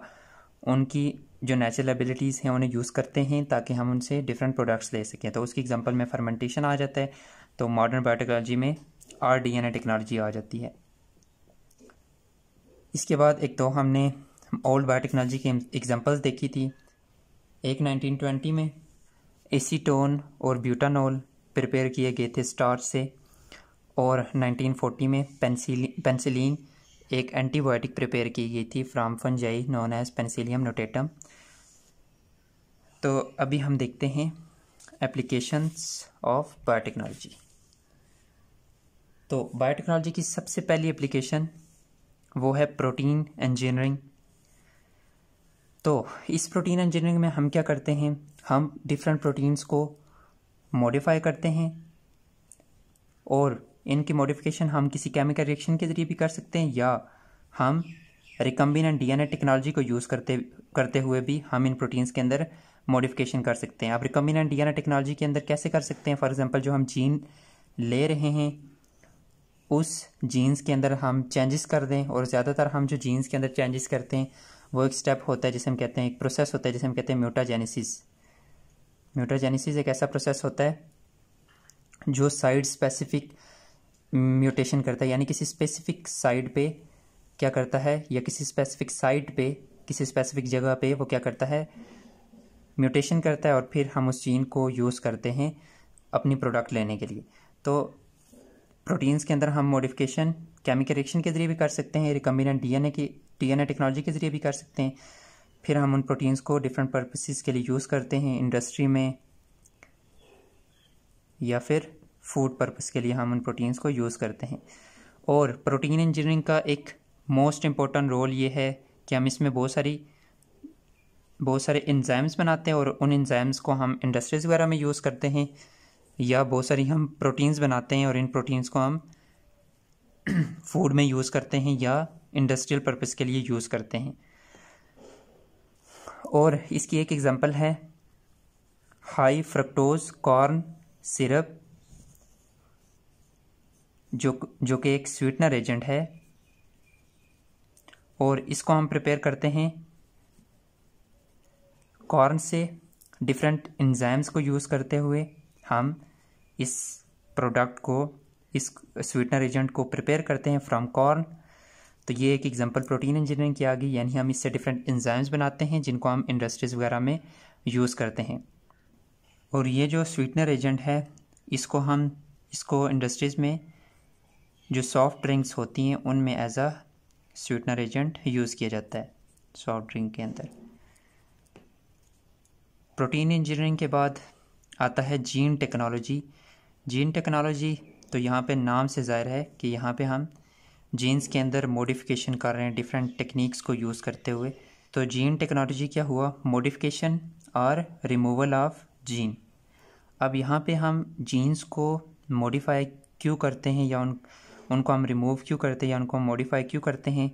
Speaker 1: उनकी जो नेचुरल एबिलिटीज़ हैं उन्हें यूज़ करते हैं ताकि हम उनसे डिफरेंट प्रोडक्ट्स ले सकें तो उसकी एग्जांपल में फर्मेंटेशन आ जाता है तो मॉडर्न बायोटेक्नोलॉजी में R D N A technology आ जाती है इसके बाद एक तो हमने ओल्ड बायोटेक्नोलॉजी की एग्जांपल्स देखी थी एक 1920 में एसीटोन और ब्यूटानोल प्रिपेयर किए गए थे स्टार्च से और 1940 में पेंसिलिन पेंसिलिन एक एंटीबायोटिक प्रिपेयर की गई थी from fungi known as penicillium notatum तो अभी हम देखते हैं एप्लीकेशंस ऑफ बायोटेक्नोलॉजी तो बायोटेक्नोलॉजी की सबसे पहली एप्लीकेशन वो है प्रोटीन इंजीनियरिंग तो इस प्रोटीन इंजीनियरिंग में हम क्या करते हैं हम डिफरेंट प्रोटीन्स को मॉडिफाई करते हैं और इनकी मॉडिफिकेशन हम किसी केमिकल रिएक्शन के ज़रिए भी कर सकते हैं या हम रिकम्बिनेंट डीएनए टेक्नोलॉजी को यूज़ करते करते हुए भी हम इन प्रोटीन्स के अंदर मॉडिफिकेशन कर सकते हैं आप रिकम्बिनेंट डीएनए टेक्नोलॉजी के अंदर कैसे कर सकते हैं फॉर एग्जांपल जो हम जीन ले रहे हैं उस जीन्स के अंदर हम चेंजेस कर दें और ज़्यादातर हम जो जीन्स के अंदर चेंजेस करते हैं वो एक स्टेप होता है जिसे हम कहते हैं एक प्रोसेस होता है जिसे हम कहते हैं म्यूटाजेनेसिस म्यूटाजेनेसिस एक ऐसा प्रोसेस होता है जो साइड स्पेसिफिक म्यूटेशन करता है यानी किसी स्पेसिफिक साइड पे क्या करता है या किसी स्पेसिफिक साइड पे किसी स्पेसिफिक जगह पे वो क्या करता है म्यूटेशन करता है और फिर हम उस जीन को यूज़ करते हैं अपनी प्रोडक्ट लेने के लिए तो प्रोटीन्स के अंदर हम मॉडिफिकेशन केमिकल रिएक्शन के जरिए भी कर सकते हैं रिकम्बिनेंट डीएनए की डीएनए टेक्नोलॉजी के जरिए भी कर सकते हैं फिर हम उन प्रोटीन्स को डिफरेंट पर्पसेस के लिए यूज़ करते हैं इंडस्ट्री में या फिर फूड पर्पस के लिए हम उन प्रोटीन्स को यूज़ करते हैं और प्रोटीन इंजीनियरिंग का एक मोस्ट इम्पॉर्टेंट रोल ये है कि हम इसमें बहुत सारी बहुत सारे इंजाइम्स बनाते हैं और उन इंजाइम्स को हम इंडस्ट्रीज़ वगैरह में यूज़ करते हैं या बहुत सारी हम प्रोटीन्स बनाते हैं और इन प्रोटीन्स को हम फूड में यूज़ करते हैं या इंडस्ट्रियल पर्पज़ के लिए यूज़ करते हैं और इसकी एक एग्ज़ाम्पल है हाई फ्रक्टोज कॉर्न सिरप जो जो कि एक स्वीटनर एजेंट है और इसको हम प्रिपेयर करते हैं कॉर्न से डिफरेंट इन्जाइम्स को यूज़ करते हुए हम इस प्रोडक्ट को इस स्वीटनर एजेंट को प्रिपेयर करते हैं फ्रॉम कॉर्न तो ये एक एग्जांपल प्रोटीन इंजीनियरिंग की आ गई यानी हम इससे डिफरेंट इंजाइम्स बनाते हैं जिनको हम इंडस्ट्रीज़ वगैरह में यूज़ करते हैं और ये जो स्वीटनर एजेंट है इसको हम इसको इंडस्ट्रीज़ में जो सॉफ्ट ड्रिंक्स होती हैं उनमें as a sweetener agent use किया जाता है सॉफ्ट ड्रिंक के अंदर प्रोटीन इंजीनियरिंग के बाद आता है जीन टेक्नोलॉजी जीन टेक्नोलॉजी तो यहाँ पे नाम से ज़ाहिर है कि यहाँ पे हम जीन्स के अंदर मॉडिफिकेशन कर रहे हैं डिफरेंट टेक्निक्स को यूज़ करते हुए तो जीन टेक्नोलॉजी क्या हुआ मॉडिफिकेशन और रिमूवल ऑफ जीन अब यहाँ पे हम जीन्स को मॉडिफाई क्यों करते हैं या उन उनको हम रिमूव क्यों करते हैं या उनको मॉडिफाई क्यों करते हैं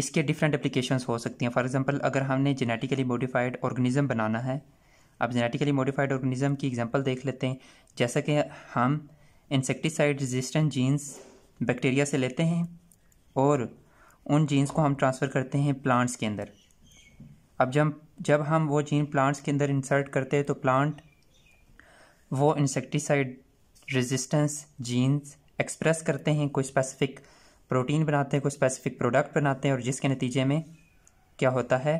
Speaker 1: इसके डिफरेंट एप्लीकेशंस हो सकती हैं फॉर एग्ज़ाम्पल अगर हमने जेनेटिकली मॉडिफाइड ऑर्गेनिज्म बनाना है अब जेनेटिकली मॉडिफाइड ऑर्गेनिज्म की एग्जांपल देख लेते हैं जैसा कि हम इंसेक्टिसाइड रेजिस्टेंट जीन्स बैक्टीरिया से लेते हैं और उन जीन्स को हम ट्रांसफ़र करते हैं प्लांट्स के अंदर अब जब जब हम वो जीन प्लांट्स के अंदर इंसर्ट करते हैं तो प्लांट वो इंसेक्टिसाइड रेजिस्टेंस जीन्स एक्सप्रेस करते हैं कोई स्पेसिफिक प्रोटीन बनाते हैं कोई स्पेसिफिक प्रोडक्ट बनाते हैं और जिसके नतीजे में क्या होता है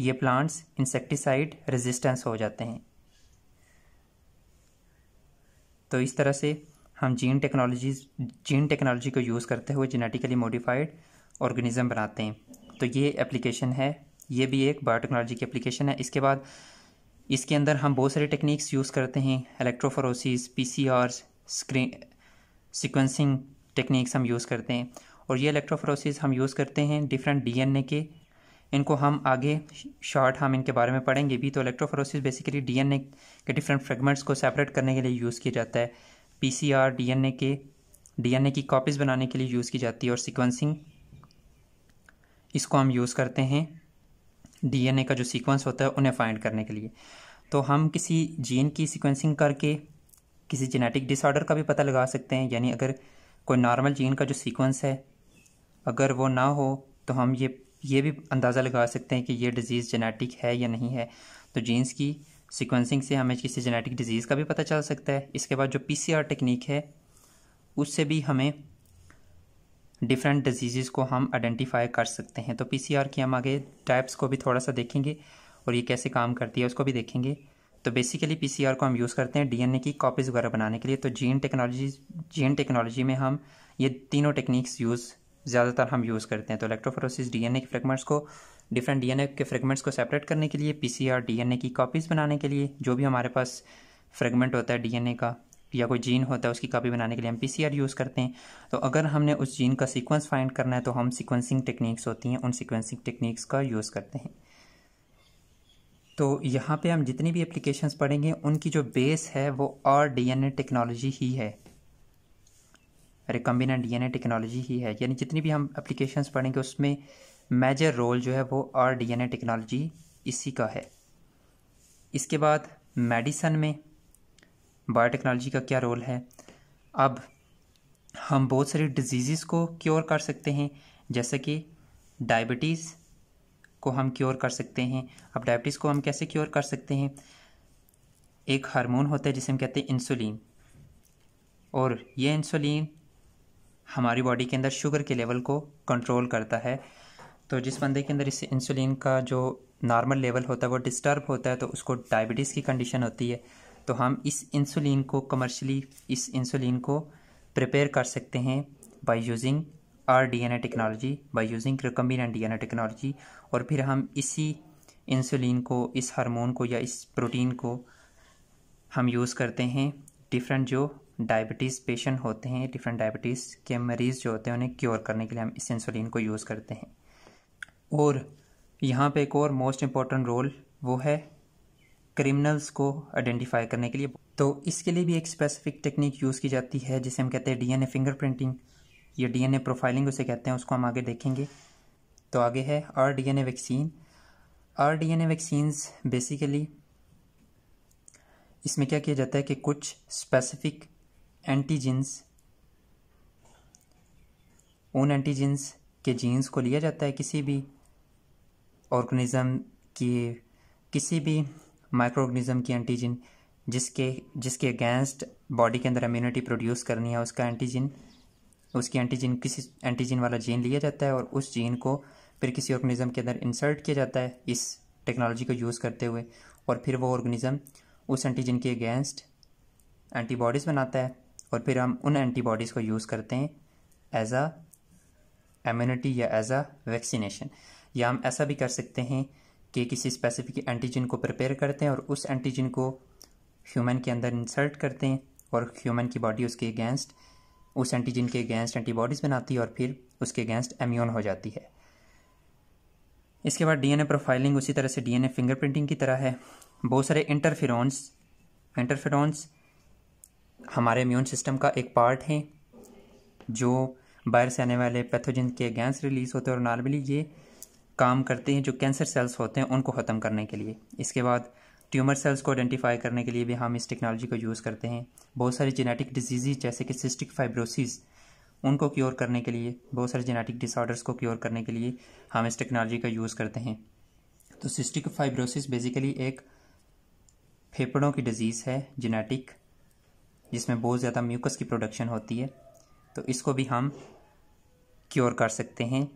Speaker 1: ये प्लांट्स इंसेक्टिसाइड रेजिस्टेंस हो जाते हैं तो इस तरह से हम जीन टेक्नोलॉजी जीन टेक्नोलॉजी को यूज़ करते हुए जेनेटिकली मॉडिफाइड ऑर्गेनिज्म बनाते हैं तो ये एप्लीकेशन है ये भी एक बायोटेक्नोलॉजी की एप्लीकेशन है इसके बाद इसके अंदर हम बहुत सारे टेक्निक्स यूज़ करते हैं electrophoresis P screen sequencing techniques हम यूज़ करते हैं और ये इलेक्ट्रोफोरोसिस हम यूज़ करते हैं डिफरेंट डीएनए के इनको हम आगे शॉर्ट हम इनके बारे में पढ़ेंगे भी तो इलेक्ट्रोफोरोसिस बेसिकली डीएनए के डिफरेंट फ्रेगमेंट्स को सेपरेट करने के लिए यूज़ किया जाता है पीसीआर डीएनए के डीएनए की कॉपीज़ बनाने के लिए यूज़ की जाती है और सीक्वेंसिंग इसको हम यूज़ करते हैं डीएनए का जो सीक्वेंस होता है उन्हें फाइंड करने के लिए तो हम किसी जीन की सिक्वेंसिंग करके किसी जेनेटिक डिसऑर्डर का भी पता लगा सकते हैं यानी अगर कोई नॉर्मल जीन का जो सीक्वेंस है अगर वो ना हो तो हम ये ये भी अंदाज़ा लगा सकते हैं कि ये डिज़ीज़ जेनेटिक है या नहीं है तो जीन्स की सिक्वेंसिंग से हमें किसी जेनेटिक डिज़ीज़ का भी पता चल सकता है इसके बाद जो पी टेक्निक है उससे भी हमें डिफरेंट डिजीज़ को हम आइडेंटिफाई कर सकते हैं तो पीसीआर की हम आगे टाइप्स को भी थोड़ा सा देखेंगे और ये कैसे काम करती है उसको भी देखेंगे तो बेसिकली पीसीआर को हम यूज़ करते हैं डीएनए की कॉपीज़ वगैरह बनाने के लिए तो जीन टेक्नोलॉजी जीन टेक्नोलॉजी में हम ये तीनों टेक्निक्स यूज़ ज़्यादातर हम यूज़ करते हैं तो इलेक्ट्रोफोरोसिस डीएनए के फ्रेगमेंट्स को डिफरेंट डीएनए के फ्रेगमेंट्स को सेपरेट करने के लिए पीसीआर डीएनए की कॉपीज़ बनाने के लिए जो भी हमारे पास फ्रेगमेंट होता है डीएनए का या कोई जीन होता है उसकी कॉपी बनाने के लिए हम पीसीआर यूज़ करते हैं तो अगर हमने उस जीन का सीक्वेंस फाइंड करना है तो हम सिक्वेंसिंग टेक्निक्स होती हैं उन सिक्वेंसिंग टेक्निक्स का यूज़ करते हैं तो यहाँ पे हम जितनी भी एप्लीकेशंस पढ़ेंगे उनकी जो बेस है वो आर डीएनए टेक्नोलॉजी ही है रिकम्बिनेंट डीएनए टेक्नोलॉजी ही है यानी जितनी भी हम एप्लीकेशंस पढ़ेंगे उसमें मेजर रोल जो है वो एन डीएनए टेक्नोलॉजी इसी का है इसके बाद मेडिसन में बायोटेक्नोलॉजी का क्या रोल है अब हम बहुत सारी डिजीज़ को क्योर कर सकते हैं जैसे कि डायबिटीज़ को हम क्योर कर सकते हैं अब डायबिटीज़ को हम कैसे क्योर कर सकते हैं एक हार्मोन होता है जिसे हम कहते हैं इंसुलिन और ये इंसुलिन हमारी बॉडी के अंदर शुगर के लेवल को कंट्रोल करता है तो जिस बंदे के अंदर इस इंसुलिन का जो नॉर्मल लेवल होता है वो डिस्टर्ब होता है तो उसको डायबिटीज़ की कंडीशन होती है तो हम इस इंसुलिन को कमर्शली इस इंसुलिन को प्रिपेयर कर सकते हैं by using R DNA technology by using recombinant DNA technology और फिर हम इसी इंसुलिन को इस हार्मोन को या इस प्रोटीन को हम यूज़ करते हैं डिफरेंट जो डायबिटीज़ पेशेंट होते हैं डिफरेंट डायबिटीज़ के मरीज़ जो होते हैं उन्हें क्योर करने के लिए हम इस इंसुलिन को यूज़ करते हैं और यहाँ पे एक और मोस्ट इम्पॉर्टेंट रोल वो है क्रिमिनल्स को आइडेंटिफाई करने के लिए तो इसके लिए भी एक स्पेसिफिक टेक्निक यूज़ की जाती है जिसे हम कहते हैं डीएनए फिंगरप्रिंटिंग या डीएनए प्रोफाइलिंग उसे कहते हैं उसको हम आगे देखेंगे तो आगे है R A vaccine R A vaccines basically इसमें क्या किया जाता है कि कुछ स्पेसिफिक एंटीजेंस उन एंटीजेंस के जीन्स को लिया जाता है किसी भी ऑर्गेनिज्म की किसी भी माइक्रो ऑर्गेनिज़म की एंटीजन जिसके जिसके अगेंस्ट बॉडी के अंदर इम्यूनिटी प्रोड्यूस करनी है उसका एंटीजन उसकी एंटीजन किसी एंटीजन वाला जीन लिया जाता है और उस जीन को फिर किसी ऑर्गेनिज्म के अंदर इंसर्ट किया जाता है इस टेक्नोलॉजी को यूज़ करते हुए और फिर वो ऑर्गेनिज़म उस एंटीजन के अगेंस्ट एंटीबॉडीज़ बनाता है और फिर हम उन एंटीबॉडीज़ को यूज़ करते हैं एज आ एम्यूनिटी या एज आ वैक्सीनेशन या हम ऐसा भी कर सकते हैं कि किसी स्पेसिफिक एंटीजन को प्रिपेयर करते हैं और उस एंटीजन को ह्यूमन के अंदर इंसर्ट करते हैं और ह्यूमन की बॉडी उसके अगेंस्ट उस एंटीजन के अगेंस्ट एंटीबॉडीज़ बनाती है और फिर उसके अगेंस्ट एम्यून हो जाती है इसके बाद डीएनए प्रोफाइलिंग उसी तरह से डीएनए फिंगरप्रिंटिंग की तरह है बहुत सारे इंटरफेरॉन्स इंटरफेरॉन्स हमारे इम्यून सिस्टम का एक पार्ट हैं जो बाहर से आने वाले पैथोजन के गैस रिलीज़ होते हैं और नॉर्मली ये काम करते हैं जो कैंसर सेल्स होते हैं उनको ख़त्म करने के लिए इसके बाद ट्यूमर सेल्स को आइडेंटिफाई करने के लिए भी हम इस टेक्नोलॉजी को यूज़ करते हैं बहुत सारी जेनेटिक डिजीज़ जैसे कि सिस्टिक फाइब्रोसिस उनको क्योर करने के लिए बहुत सारे जेनेटिक डिसऑर्डर्स को क्योर करने के लिए हम इस टेक्नोलॉजी का यूज़ करते हैं तो सिस्टिक फाइब्रोसिस बेसिकली एक फेफड़ों की डिजीज़ है जेनेटिक जिसमें बहुत ज़्यादा म्यूकस की प्रोडक्शन होती है तो इसको भी हम क्योर कर सकते हैं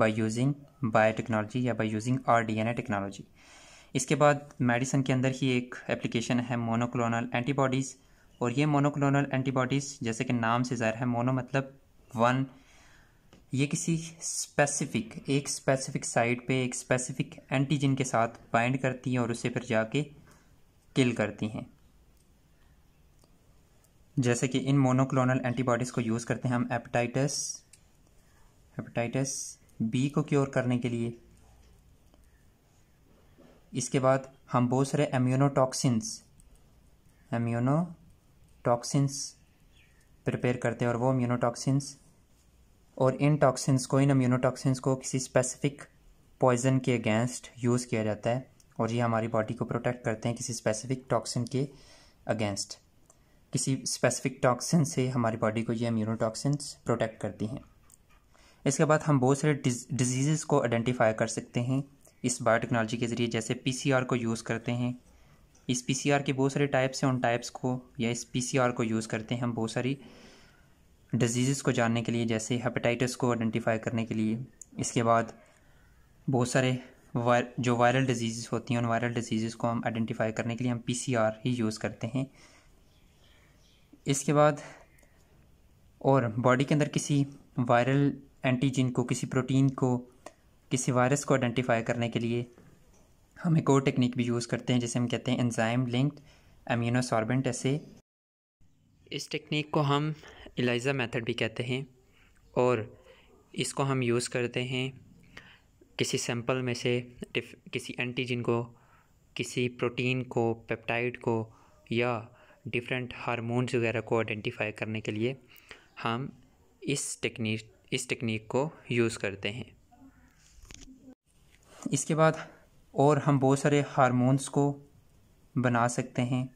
Speaker 1: बाय यूजिंग बायो टेक्नोलॉजी या by using R D N A technology इसके बाद मेडिसन के अंदर ही एक एप्लीकेशन है मोनोक्लोनल एंटीबॉडीज़ और ये मोनोक्लोनल एंटीबॉडीज़ जैसे कि नाम से ज़ाहिर है मोनो मतलब वन ये किसी स्पेसिफिक एक स्पेसिफिक साइट पे एक स्पेसिफिक एंटीजन के साथ बाइंड करती हैं और उसे फिर जाके किल करती हैं जैसे कि इन मोनोक्लोनल एंटीबॉडीज़ को यूज़ करते हैं हम हेपेटाइटिस हेपेटाइटिस बी को क्योर करने के लिए इसके बाद हम बहुत सारे एम्यूनोटॉक्सिन्स एम्यूनोटॉक्सिन्स प्रिपेयर करते हैं और वो इम्यूनोटॉक्सिन्स और इन टॉक्सिन्स को इन इम्यूनोटॉक्सिन्स को किसी स्पेसिफिक पॉइजन के अगेंस्ट यूज़ किया जाता है और ये हमारी बॉडी को प्रोटेक्ट करते हैं किसी स्पेसिफिक टॉक्सिन के अगेंस्ट किसी स्पेसिफिक टॉक्सिन से हमारी बॉडी को ये अम्यूनोटॉक्सिन प्रोटेक्ट करती हैं इसके बाद हम बहुत सारे डिजीज़ को आइडेंटिफाई कर सकते हैं इस बायोटेक्नोलॉजी के ज़रिए जैसे पी को यूज़ करते हैं इस पी के बहुत सारे टाइप्स हैं उन टाइप्स को या इस पी को यूज़ करते हैं हम बहुत सारी डिजीज़ को जानने के लिए जैसे हेपेटाइटिस को आइडेंटिफाई करने के लिए इसके बाद बहुत सारे वायर जो वायरल डिजीज़ होती हैं उन वायरल डिजीज़ को हम आइडेंटिफाई करने के लिए हम पी ही यूज़ करते हैं इसके बाद और बॉडी के अंदर किसी वायरल एंटीजन को किसी प्रोटीन को किसी वायरस को आइडेंटिफाई करने के लिए हम एक और टेक्निक भी यूज़ करते हैं जिसे हम कहते हैं एंजाइम लिंक्ड एम्यूनोसॉर्बेंट ऐसे इस टेक्निक को हम एलाइजा मेथड भी कहते हैं और इसको हम यूज़ करते हैं किसी सैंपल में से किसी एंटीजन को किसी प्रोटीन को पेप्टाइड को या डिफरेंट हारमोन्स वगैरह को आइडेंटिफाई करने के लिए हम इस टेक्निक इस टेक्निक को यूज़ करते हैं इसके बाद और हम बहुत सारे हारमोन्स को बना सकते हैं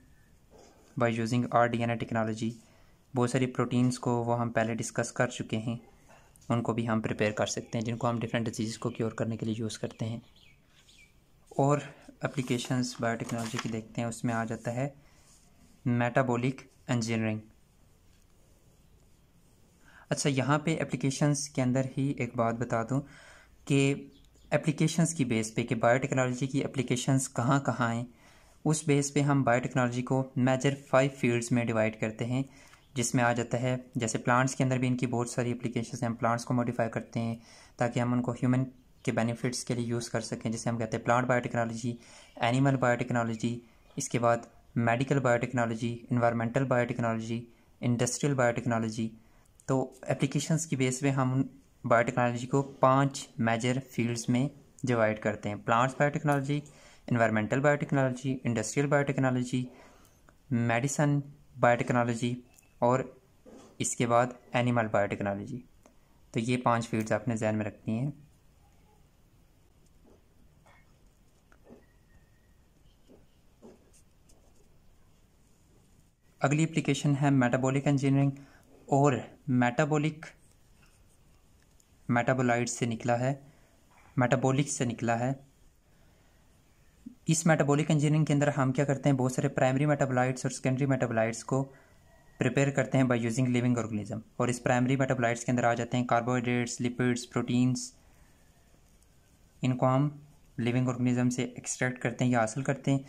Speaker 1: by using R D technology बहुत सारी प्रोटीन्स को वो हम पहले डिस्कस कर चुके हैं उनको भी हम प्रिपेयर कर सकते हैं जिनको हम डिफरेंट डिजीज़ को क्योर करने के लिए यूज़ करते हैं और एप्लीकेशंस बायोटेक्नोलॉजी की देखते हैं उसमें आ जाता है मेटाबॉलिक इंजीनियरिंग अच्छा यहाँ पे एप्लीकेशंस के अंदर ही एक बात बता दूँ कि एप्लीकेशंस की बेस पे कि बायोटेक्नोलॉजी की एप्लीकेशंस कहाँ कहाँ हैं उस बेस पे हम बायोटेक्नोलॉजी को मेजर फाइव फील्ड्स में डिवाइड करते हैं जिसमें आ जाता है जैसे प्लांट्स के अंदर भी इनकी बहुत सारी एप्लीकेशन हैं हम प्लांट्स को मॉडिफाई करते हैं ताकि हम उनको ह्यूमन के बेनिफिट्स के लिए यूज़ कर सकें जैसे हम कहते हैं प्लांट बायोटेक्नोलॉजी एनिमल बायोटेक्नोलॉजी इसके बाद medical biotechnology environmental biotechnology industrial biotechnology तो एप्लीकेशंस की बेस पे हम बायोटेक्नोलॉजी को पांच मेजर फील्ड्स में डिवाइड करते हैं plants biotechnology environmental biotechnology industrial biotechnology medicine biotechnology और इसके बाद एनिमल बायोटेक्नोलॉजी तो ये पांच फील्ड्स आपने जहन में रखनी है अगली एप्लीकेशन है मेटाबॉलिक इंजीनियरिंग और मेटाबॉलिक मेटाबोलाइट से निकला है मेटाबॉलिक से निकला है इस मेटाबॉलिक इंजीनियरिंग के अंदर हम क्या करते हैं बहुत सारे प्राइमरी मेटाबोलाइट्स और सेकेंडरी मेटाबोलाइट्स को प्रिपेयर करते हैं बाय यूजिंग लिविंग ऑर्गेनिज्म और इस प्राइमरी मेटाबोलाइट्स के अंदर आ जाते हैं कार्बोहाइड्रेट्स लिपिड्स प्रोटीन्स इनको हम लिविंग ऑर्गेनिज्म से एक्सट्रैक्ट करते हैं या हासिल करते हैं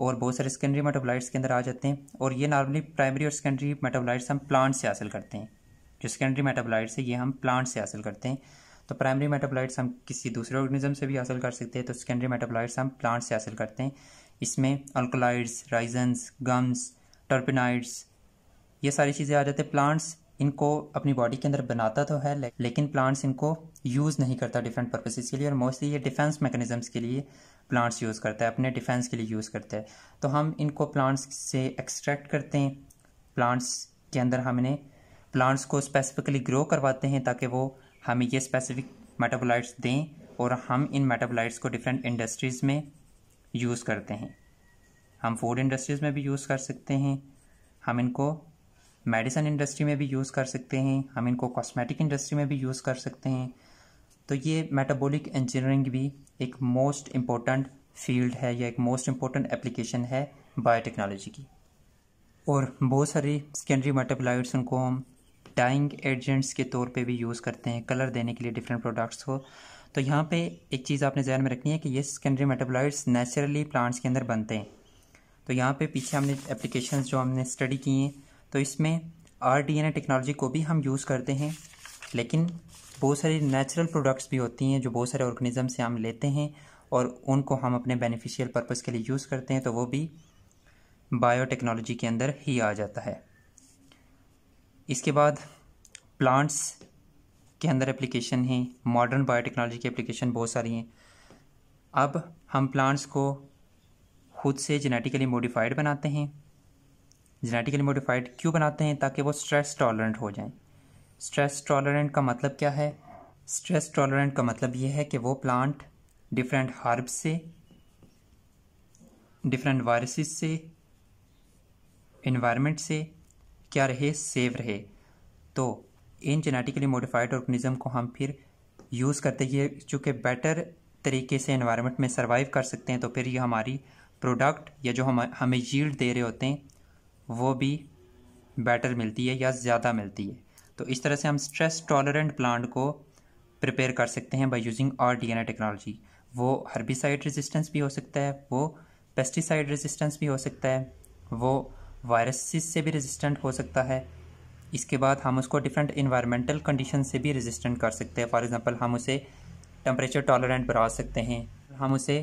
Speaker 1: और बहुत सारे सेकेंडरी मेटाबोलाइट्स के अंदर आ जाते हैं और ये नॉर्मली प्राइमरी और सेकेंडरी मेटाबोलाइट्स हम प्लांट से हासिल करते हैं जो सेकेंडरी मेटाबोलाइट्स है ये हम प्लांट से हासिल करते हैं तो प्राइमरी मेटाबोलाइट्स हम किसी दूसरे ऑर्गेनिज्म से भी हासिल कर सकते हैं तो सेकेंडरी मेटाबोलाइट्स हम प्लांट से हासिल करते हैं इसमें अल्कोलाइड्स राइजन्स गम्स टर्पिनाइड्स ये सारी चीज़ें आ जाते हैं प्लांट्स इनको अपनी बॉडी के अंदर बनाता तो है लेकिन प्लांट्स इनको यूज़ नहीं करता डिफरेंट पर्पसेस के लिए और मोस्टली ये डिफेंस मैकेनिज्म के लिए प्लांट्स यूज़ करता है अपने डिफेंस के लिए यूज़ करता है तो हम इनको प्लांट्स से एक्सट्रैक्ट करते हैं प्लांट्स के अंदर हम इन्हें प्लांट्स को स्पेसिफिकली ग्रो करवाते हैं ताकि वो हमें ये स्पेसिफिक मेटाबोलाइट्स दें और हम इन मेटाबोलाइट्स को डिफरेंट इंडस्ट्रीज़ में यूज़ करते हैं हम फूड इंडस्ट्रीज़ में भी यूज़ कर सकते हैं हम इनको मेडिसन इंडस्ट्री में भी यूज़ कर सकते हैं हम इनको कॉस्मेटिक इंडस्ट्री में भी यूज़ कर सकते हैं तो ये मेटाबॉलिक इंजीनियरिंग भी एक मोस्ट इम्पॉर्टेंट फील्ड है या एक मोस्ट इम्पॉर्टेंट एप्लीकेशन है बायोटेक्नोलॉजी की और बहुत सारी सेकेंडरी मेटाबोलाइट्स उनको हम डाइंग एजेंट्स के तौर पे भी यूज़ करते हैं कलर देने के लिए डिफरेंट प्रोडक्ट्स को तो यहाँ पे एक चीज़ आपने जहन में रखनी है कि ये सेकेंडरी मेटाबोलाइट्स नेचुरली प्लांट्स के अंदर बनते हैं तो यहाँ पे पीछे हमने एप्लीकेशन जो हमने स्टडी किए हैं तो इसमें आर टेक्नोलॉजी को भी हम यूज़ करते हैं लेकिन बहुत सारी नेचुरल प्रोडक्ट्स भी होती हैं जो बहुत सारे ऑर्गेनिज्म से हम लेते हैं और उनको हम अपने बेनिफिशियल पर्पज़ के लिए यूज़ करते हैं तो वो भी बायोटेक्नोलॉजी के अंदर ही आ जाता है इसके बाद प्लांट्स के अंदर एप्लीकेशन हैं मॉडर्न बायोटेक्नोलॉजी की एप्लीकेशन बहुत सारी हैं अब हम प्लांट्स को खुद से जेनेटिकली मॉडिफाइड बनाते हैं जेनेटिकली मॉडिफाइड क्यों बनाते हैं ताकि वो स्ट्रेस टॉलरेंट हो जाएं स्ट्रेस टॉलरेंट का मतलब क्या है स्ट्रेस टॉलरेंट का मतलब ये है कि वो प्लांट डिफरेंट हार्ब से डिफरेंट वायरसेस से इन्वायरमेंट से क्या रहे सेव रहे तो इन जेनेटिकली मॉडिफाइड ऑर्गेनिज्म को हम फिर यूज़ करते हैं चूँकि बेटर तरीके से इन्वायरमेंट में सर्वाइव कर सकते हैं तो फिर ये हमारी प्रोडक्ट या जो हम हमें यील्ड दे रहे होते हैं वो भी बेटर मिलती है या ज़्यादा मिलती है तो इस तरह से हम स्ट्रेस टॉलरेंट प्लांट को प्रिपेयर कर सकते हैं by using R DNA technology वो हर्बिसाइड रेजिस्टेंस भी हो सकता है वो पेस्टिसाइड रेजिस्टेंस भी हो सकता है वो वायरसेस से भी रेजिस्टेंट हो सकता है इसके बाद हम उसको डिफरेंट इन्वायरमेंटल कंडीशन से भी रेजिस्टेंट कर सकते हैं फॉर एग्जांपल हम उसे टम्परेचर टॉलरेंट बना सकते हैं हम उसे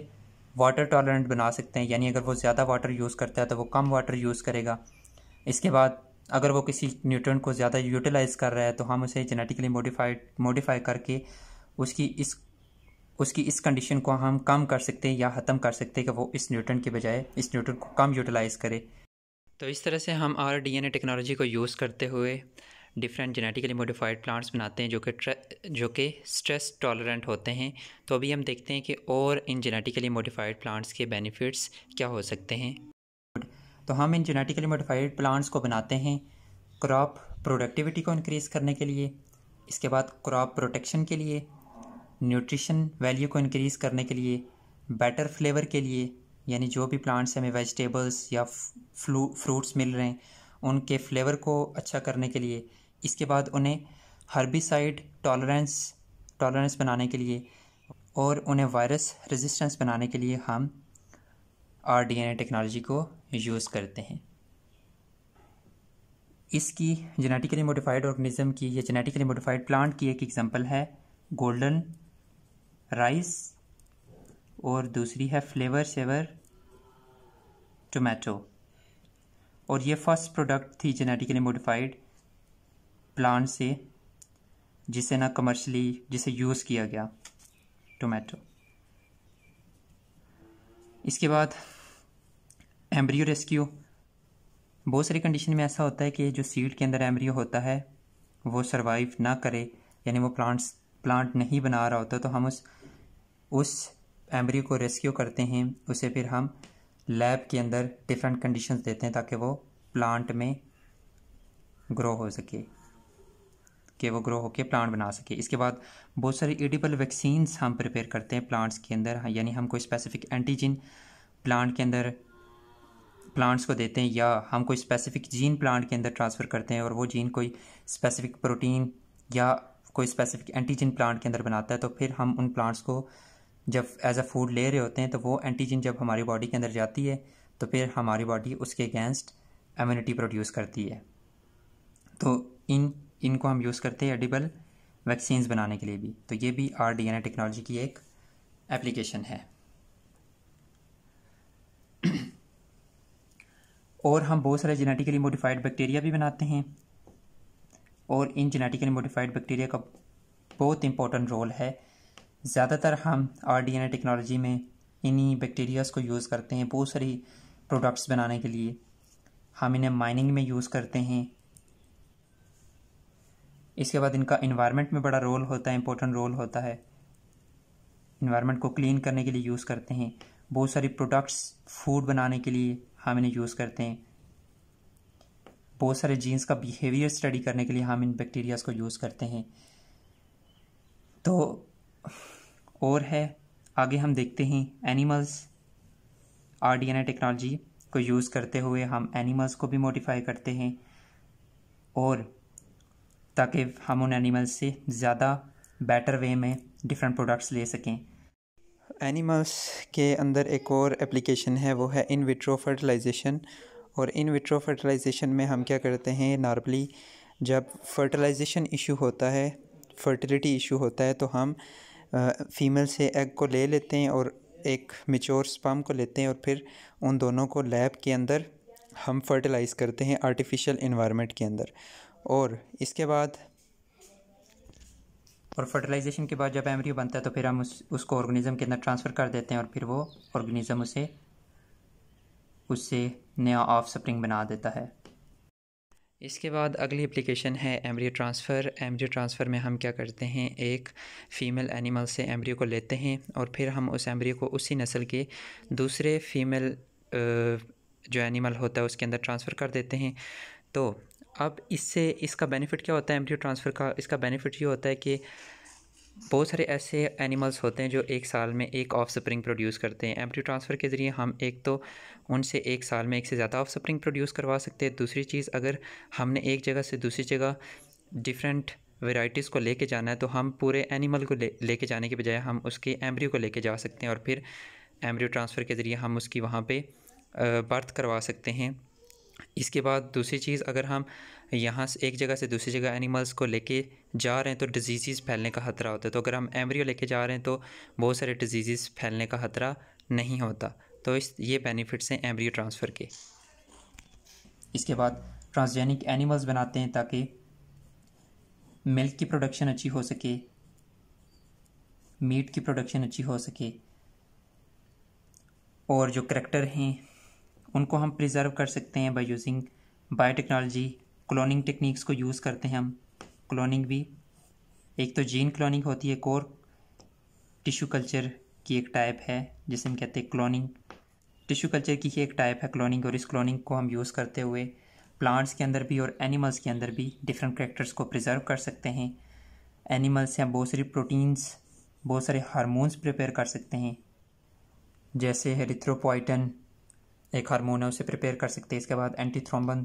Speaker 1: वाटर टॉलरेंट बना सकते हैं यानी अगर वो ज़्यादा वाटर यूज़ करता है तो वो कम वाटर यूज़ करेगा इसके बाद अगर वो किसी न्यूट्रन को ज़्यादा यूटिलाइज़ कर रहा है तो हम उसे जेनेटिकली मोडिफाइड मोडिफाई करके उसकी इस उसकी इस कंडीशन को हम कम कर सकते हैं या ख़त्म कर सकते हैं कि वो इस न्यूट्रन के बजाय इस न्यूट्रन को कम यूटिलाइज़ करे तो इस तरह से हम आर ए टेक्नोलॉजी को यूज़ करते हुए डिफरेंट जेनेटिकली मोडिफाइड प्लांट्स बनाते हैं जो कि जो कि स्ट्रेस टॉलरेंट होते हैं तो अभी हम देखते हैं कि और इन जेनेटिकली मोडिफाइड प्लांट्स के बेनिफिट्स क्या हो सकते हैं तो हम इन जेनेटिकली मोडिफाइड प्लांट्स को बनाते हैं क्रॉप प्रोडक्टिविटी को इनक्रीज़ करने के लिए इसके बाद क्रॉप प्रोटेक्शन के लिए न्यूट्रिशन वैल्यू को इनक्रीज़ करने के लिए बेटर फ्लेवर के लिए यानी जो भी प्लांट्स हमें वेजिटेबल्स या फ्लू फ्रूट्स मिल रहे हैं उनके फ्लेवर को अच्छा करने के लिए इसके बाद उन्हें हर्बिसाइड टॉलरेंस टॉलरेंस बनाने के लिए और उन्हें वायरस रेजिस्टेंस बनाने के लिए हम R D N A technology को यूज़ करते हैं इसकी जेनेटिकली मोडिफाइड ऑर्गेनिज्म की या जेनेटिकली मोडिफाइड प्लांट की एक एग्जांपल है गोल्डन राइस और दूसरी है फ्लेवर सेवर टोमेटो और ये फर्स्ट प्रोडक्ट थी जेनेटिकली मोडिफाइड प्लांट से जिसे ना कमर्शली जिसे यूज़ किया गया टोमेटो इसके बाद एम्ब्रियो रेस्क्यू बहुत सारी कंडीशन में ऐसा होता है कि जो सीड के अंदर एम्ब्रियो होता है वो सर्वाइव ना करे यानी वो प्लांट्स प्लांट नहीं बना रहा होता तो हम उस उस एम्ब्रियो को रेस्क्यू करते हैं उसे फिर हम लैब के अंदर डिफरेंट कंडीशंस देते हैं ताकि वो प्लांट में ग्रो हो सके कि वो ग्रो होकर प्लांट बना सके इसके बाद बहुत सारी एडिबल वैक्सीन्स हम प्रिपेयर करते हैं प्लांट्स के अंदर यानी हम कोई स्पेसिफिक एंटीजन प्लांट के अंदर प्लांट्स को देते हैं या हम कोई स्पेसिफिक जीन प्लांट के अंदर ट्रांसफ़र करते हैं और वो जीन कोई स्पेसिफिक प्रोटीन या कोई स्पेसिफिक एंटीजन प्लांट के अंदर बनाता है तो फिर हम उन प्लांट्स को जब एज अ फूड ले रहे होते हैं तो वो एंटीजन जब हमारी बॉडी के अंदर जाती है तो फिर हमारी बॉडी उसके अगेंस्ट इम्यूनिटी प्रोड्यूस करती है तो इन इनको हम यूज़ करते हैं एडिबल वैक्सीन्स बनाने के लिए भी तो ये भी R D N A technology की एक एप्लीकेशन है और हम बहुत सारे जेनेटिकली मोडिफाइड बैक्टीरिया भी बनाते हैं और इन जेनेटिकली मोडिफाइड बैक्टीरिया का बहुत इम्पोर्टेंट रोल है ज़्यादातर हम आर टेक्नोलॉजी में इन्हीं बैक्टीरियाज़ को यूज़ करते हैं बहुत सारी प्रोडक्ट्स बनाने के लिए हम इन्हें माइनिंग में यूज़ करते हैं इसके बाद इनका इन्वायरमेंट में बड़ा रोल होता है इम्पोर्टेंट रोल होता है इन्वायरमेंट को क्लीन करने के लिए यूज़ करते हैं बहुत सारी प्रोडक्ट्स फूड बनाने के लिए हम इन्हें यूज़ करते हैं बहुत सारे जीन्स का बिहेवियर स्टडी करने के लिए हम इन बैक्टीरियाज़ को यूज़ करते हैं तो और है आगे हम देखते हैं animals R D N A technology को यूज़ करते हुए हम एनिमल्स को भी मॉडिफाई करते हैं और ताकि हम उन एनिमल्स से ज़्यादा बेटर वे में डिफरेंट प्रोडक्ट्स ले सकें
Speaker 2: एनिमल्स के अंदर एक और एप्लीकेशन है वो है इन विट्रो फर्टिलाइजेशन और इन विट्रो फर्टिलाइजेशन में हम क्या करते हैं नॉर्मली जब फर्टिलाइजेशन इशू होता है फर्टिलिटी इशू होता है तो हम फीमेल से एग को ले लेते हैं और एक मिच्योर स्पम को लेते हैं और फिर उन दोनों को लैब के अंदर हम फर्टिलाइज़ करते हैं आर्टिफिशियल इन्वायरमेंट के अंदर और इसके बाद
Speaker 1: और फर्टिलाइजेशन के बाद जब एम्ब्रियो बनता है तो फिर हम उस उसको ऑर्गेनिज्म के अंदर ट्रांसफ़र कर देते हैं और फिर वो ऑर्गेनिज़म उसे उससे नया ऑफ स्प्रिंग बना देता है इसके बाद अगली एप्लीकेशन है एम्ब्रियो ट्रांसफ़र एम्ब्रियो ट्रांसफ़र में हम क्या करते हैं एक फ़ीमेल एनिमल से एम्ब्रियो को लेते हैं और फिर हम उस एम्ब्रियो को उसी नस्ल के दूसरे फीमेल जो एनिमल होता है उसके अंदर ट्रांसफ़र कर देते हैं तो अब इससे इसका बेनिफिट क्या होता है एम्ब्रियो ट्रांसफ़र का इसका बेनिफिट ये होता है कि बहुत सारे ऐसे एनिमल्स होते हैं जो एक साल में एक ऑफ स्प्रिंग प्रोड्यूस करते हैं एम्ब्रियो ट्रांसफ़र के ज़रिए हम एक तो उनसे एक साल में एक से ज़्यादा ऑफ स्प्रिंग प्रोड्यूस करवा सकते हैं दूसरी चीज़ अगर हमने एक जगह से दूसरी जगह डिफरेंट वेराइटीज़ को लेके जाना है तो हम पूरे एनिमल को ले लेके जाने के बजाय हम उसके एम्ब्रियो को लेके जा सकते हैं और फिर एम्ब्रियो ट्रांसफ़र के ज़रिए हम उसकी वहाँ पर बर्थ करवा सकते हैं इसके बाद दूसरी चीज़ अगर हम यहाँ से एक जगह से दूसरी जगह एनिमल्स को लेके जा रहे हैं तो डिजीज़ फैलने का ख़तरा होता है तो अगर हम एम्ब्रियो लेके जा रहे हैं तो बहुत सारे डिजीज़ फैलने का ख़तरा नहीं होता तो इस ये बेनिफिट्स हैं एम्ब्रियो ट्रांसफ़र के इसके बाद ट्रांसजेनिक एनिमल्स बनाते हैं ताकि मिल्क की प्रोडक्शन अच्छी हो सके मीट की प्रोडक्शन अच्छी हो सके और जो करेक्टर हैं उनको हम प्रिजर्व कर सकते हैं by using biotechnology cloning techniques को यूज़ करते हैं हम क्लोनिंग भी एक तो जीन क्लोनिंग होती है कोर टिश्यू कल्चर की एक टाइप है जिसे हम कहते हैं क्लोनिंग टिश्यू कल्चर की ही एक टाइप है क्लोनिंग और इस क्लोनिंग को हम यूज़ करते हुए प्लांट्स के अंदर भी और एनिमल्स के अंदर भी डिफरेंट करेक्टर्स को प्रिजर्व कर सकते हैं एनिमल्स से हम बहुत सारी प्रोटीन्स बहुत सारे हार्मोन्स प्रिपेयर कर सकते हैं जैसे हेरिथ्रोपोइटन एक हारमोन है उसे प्रिपेयर कर सकते हैं इसके बाद एंटी थ्रोम्बन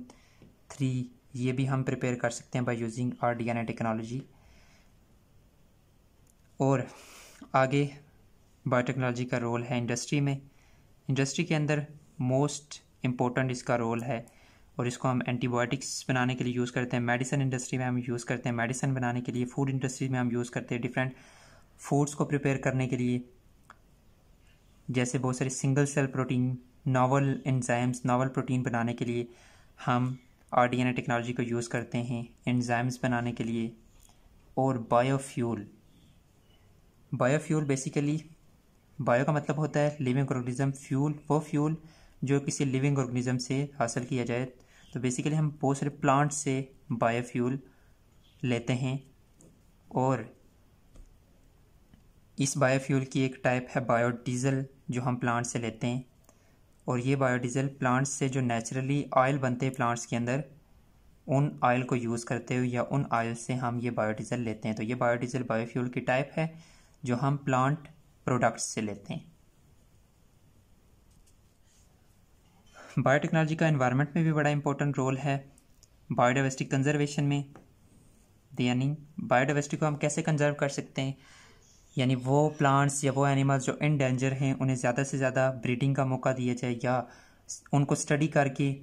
Speaker 1: थ्री ये भी हम प्रिपेयर कर सकते हैं by using R D N A technology और आगे बायोटेक्नोलॉजी का रोल है इंडस्ट्री में इंडस्ट्री के अंदर मोस्ट इम्पोर्टेंट इसका रोल है और इसको हम एंटीबायोटिक्स बनाने के लिए यूज़ करते हैं मेडिसिन इंडस्ट्री में हम यूज़ करते हैं मेडिसिन बनाने के लिए फूड इंडस्ट्री में हम यूज़ करते हैं डिफरेंट फूड्स को प्रिपेयर करने के लिए जैसे बहुत सारे single cell protein novel enzymes novel protein बनाने के लिए हम R D N A technology को यूज़ करते हैं एंजाइम्स बनाने के लिए और बायोफ्यूल बायोफ्यूल बेसिकली बायो का मतलब होता है लिविंग ऑर्गेनिज्म फ्यूल वो फ्यूल जो किसी लिविंग ऑर्गेनिज्म से हासिल किया जाए तो बेसिकली हम बहुत सारे प्लांट से बायोफ्यूल लेते हैं और इस बायोफ्यूल की एक टाइप है बायोडीज़ल जो हम प्लांट से लेते हैं और ये बायोडीज़ल प्लांट्स से जो नेचुरली ऑयल बनते हैं प्लांट्स के अंदर उन ऑयल को यूज़ करते हुए या उन ऑयल से हम ये बायोडीज़ल लेते हैं तो ये बायोडीज़ल बायोफ्यूल की टाइप है जो हम प्लांट प्रोडक्ट्स से लेते हैं बायोटेक्नोलॉजी का इन्वायरमेंट में भी बड़ा इंपॉर्टेंट रोल है बायोडावर्सिटी कंजर्वेशन में यानी बायोडावर्सिटी को हम कैसे कंजर्व कर सकते हैं यानी वो प्लांट्स या वो एनिमल्स जो इन डेंजर हैं उन्हें ज़्यादा से ज़्यादा ब्रीडिंग का मौका दिया जाए या उनको स्टडी करके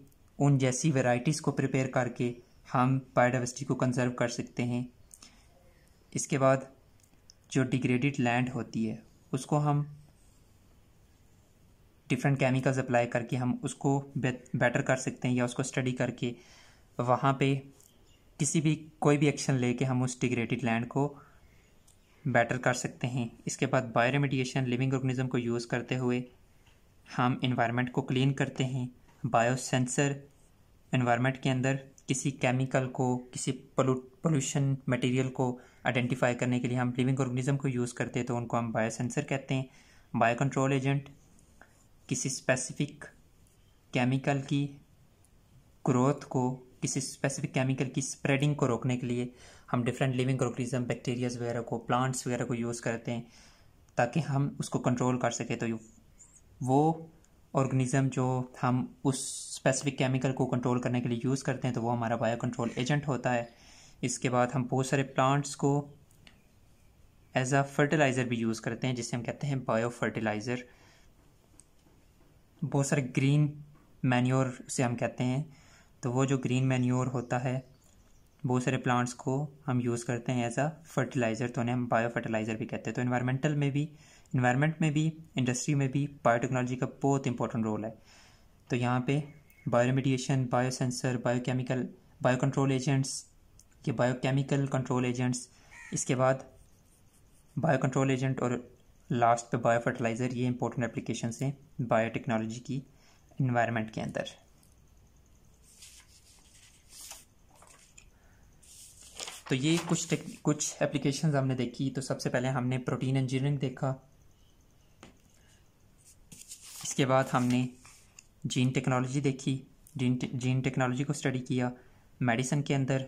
Speaker 1: उन जैसी वेराइटीज़ को प्रिपेयर करके हम बायोडाइवर्सिटी को कंजर्व कर सकते हैं इसके बाद जो डिग्रेडेड लैंड होती है उसको हम डिफरेंट केमिकल्स अप्लाई करके हम उसको बेटर कर सकते हैं या उसको स्टडी करके वहाँ पे किसी भी कोई भी एक्शन लेके हम उस डिग्रेडेड लैंड को बेटर कर सकते हैं इसके बाद बायो रेमिडिएशन लिविंग ऑर्गेनिज्म को यूज़ करते हुए हम इन्वायरमेंट को क्लीन करते हैं बायो सेंसर इन्वायरमेंट के अंदर किसी केमिकल को किसी पोल्यूशन मटेरियल को आइडेंटिफाई करने के लिए हम लिविंग ऑर्गेनिज्म को यूज़ करते हैं तो उनको हम बायो सेंसर कहते हैं बायो कंट्रोल एजेंट किसी स्पेसिफिक केमिकल की ग्रोथ को किसी स्पेसिफिक केमिकल की स्प्रेडिंग को रोकने के लिए हम डिफरेंट लिविंग ऑर्गेनिज्म बैक्टीरियाज वगैरह को प्लांट्स वगैरह को यूज़ करते हैं ताकि हम उसको कंट्रोल कर सकें तो वो ऑर्गेनिज़म जो हम उस स्पेसिफिक केमिकल को कंट्रोल करने के लिए यूज़ करते हैं तो वो हमारा बायो कंट्रोल एजेंट होता है इसके बाद हम बहुत सारे प्लांट्स को एज आ फर्टिलाइज़र भी यूज़ करते हैं जिसे हम कहते हैं बायो फर्टिलाइज़र बहुत सारे ग्रीन मैन्योर से हम कहते हैं तो वो जो ग्रीन मैन्योर होता है बहुत सारे प्लांट्स को हम यूज़ करते हैं एज अ फर्टिलाइज़र तो उन्हें हम बायो फर्टिलाइज़र भी कहते हैं तो इन्वायरमेंटल में भी इन्वायरमेंट में भी इंडस्ट्री में भी बायोटेक्नोलॉजी का बहुत इंपॉर्टेंट रोल है तो यहाँ पे bioremediation biosensor biochemical biocontrol agents के बायोकेमिकल कंट्रोल एजेंट्स इसके बाद बायो कंट्रोल एजेंट और लास्ट पे बायो फर्टिलाइज़र ये इंपॉर्टेंट एप्लीकेशन हैं बायोटेक्नोलॉजी की इन्वायरमेंट के अंदर तो ये कुछ कुछ एप्लीकेशन हमने देखी तो सबसे पहले हमने प्रोटीन इंजीनियरिंग देखा इसके बाद हमने जीन टेक्नोलॉजी देखी जीन जीन टेक्नोलॉजी को स्टडी किया मेडिसिन के अंदर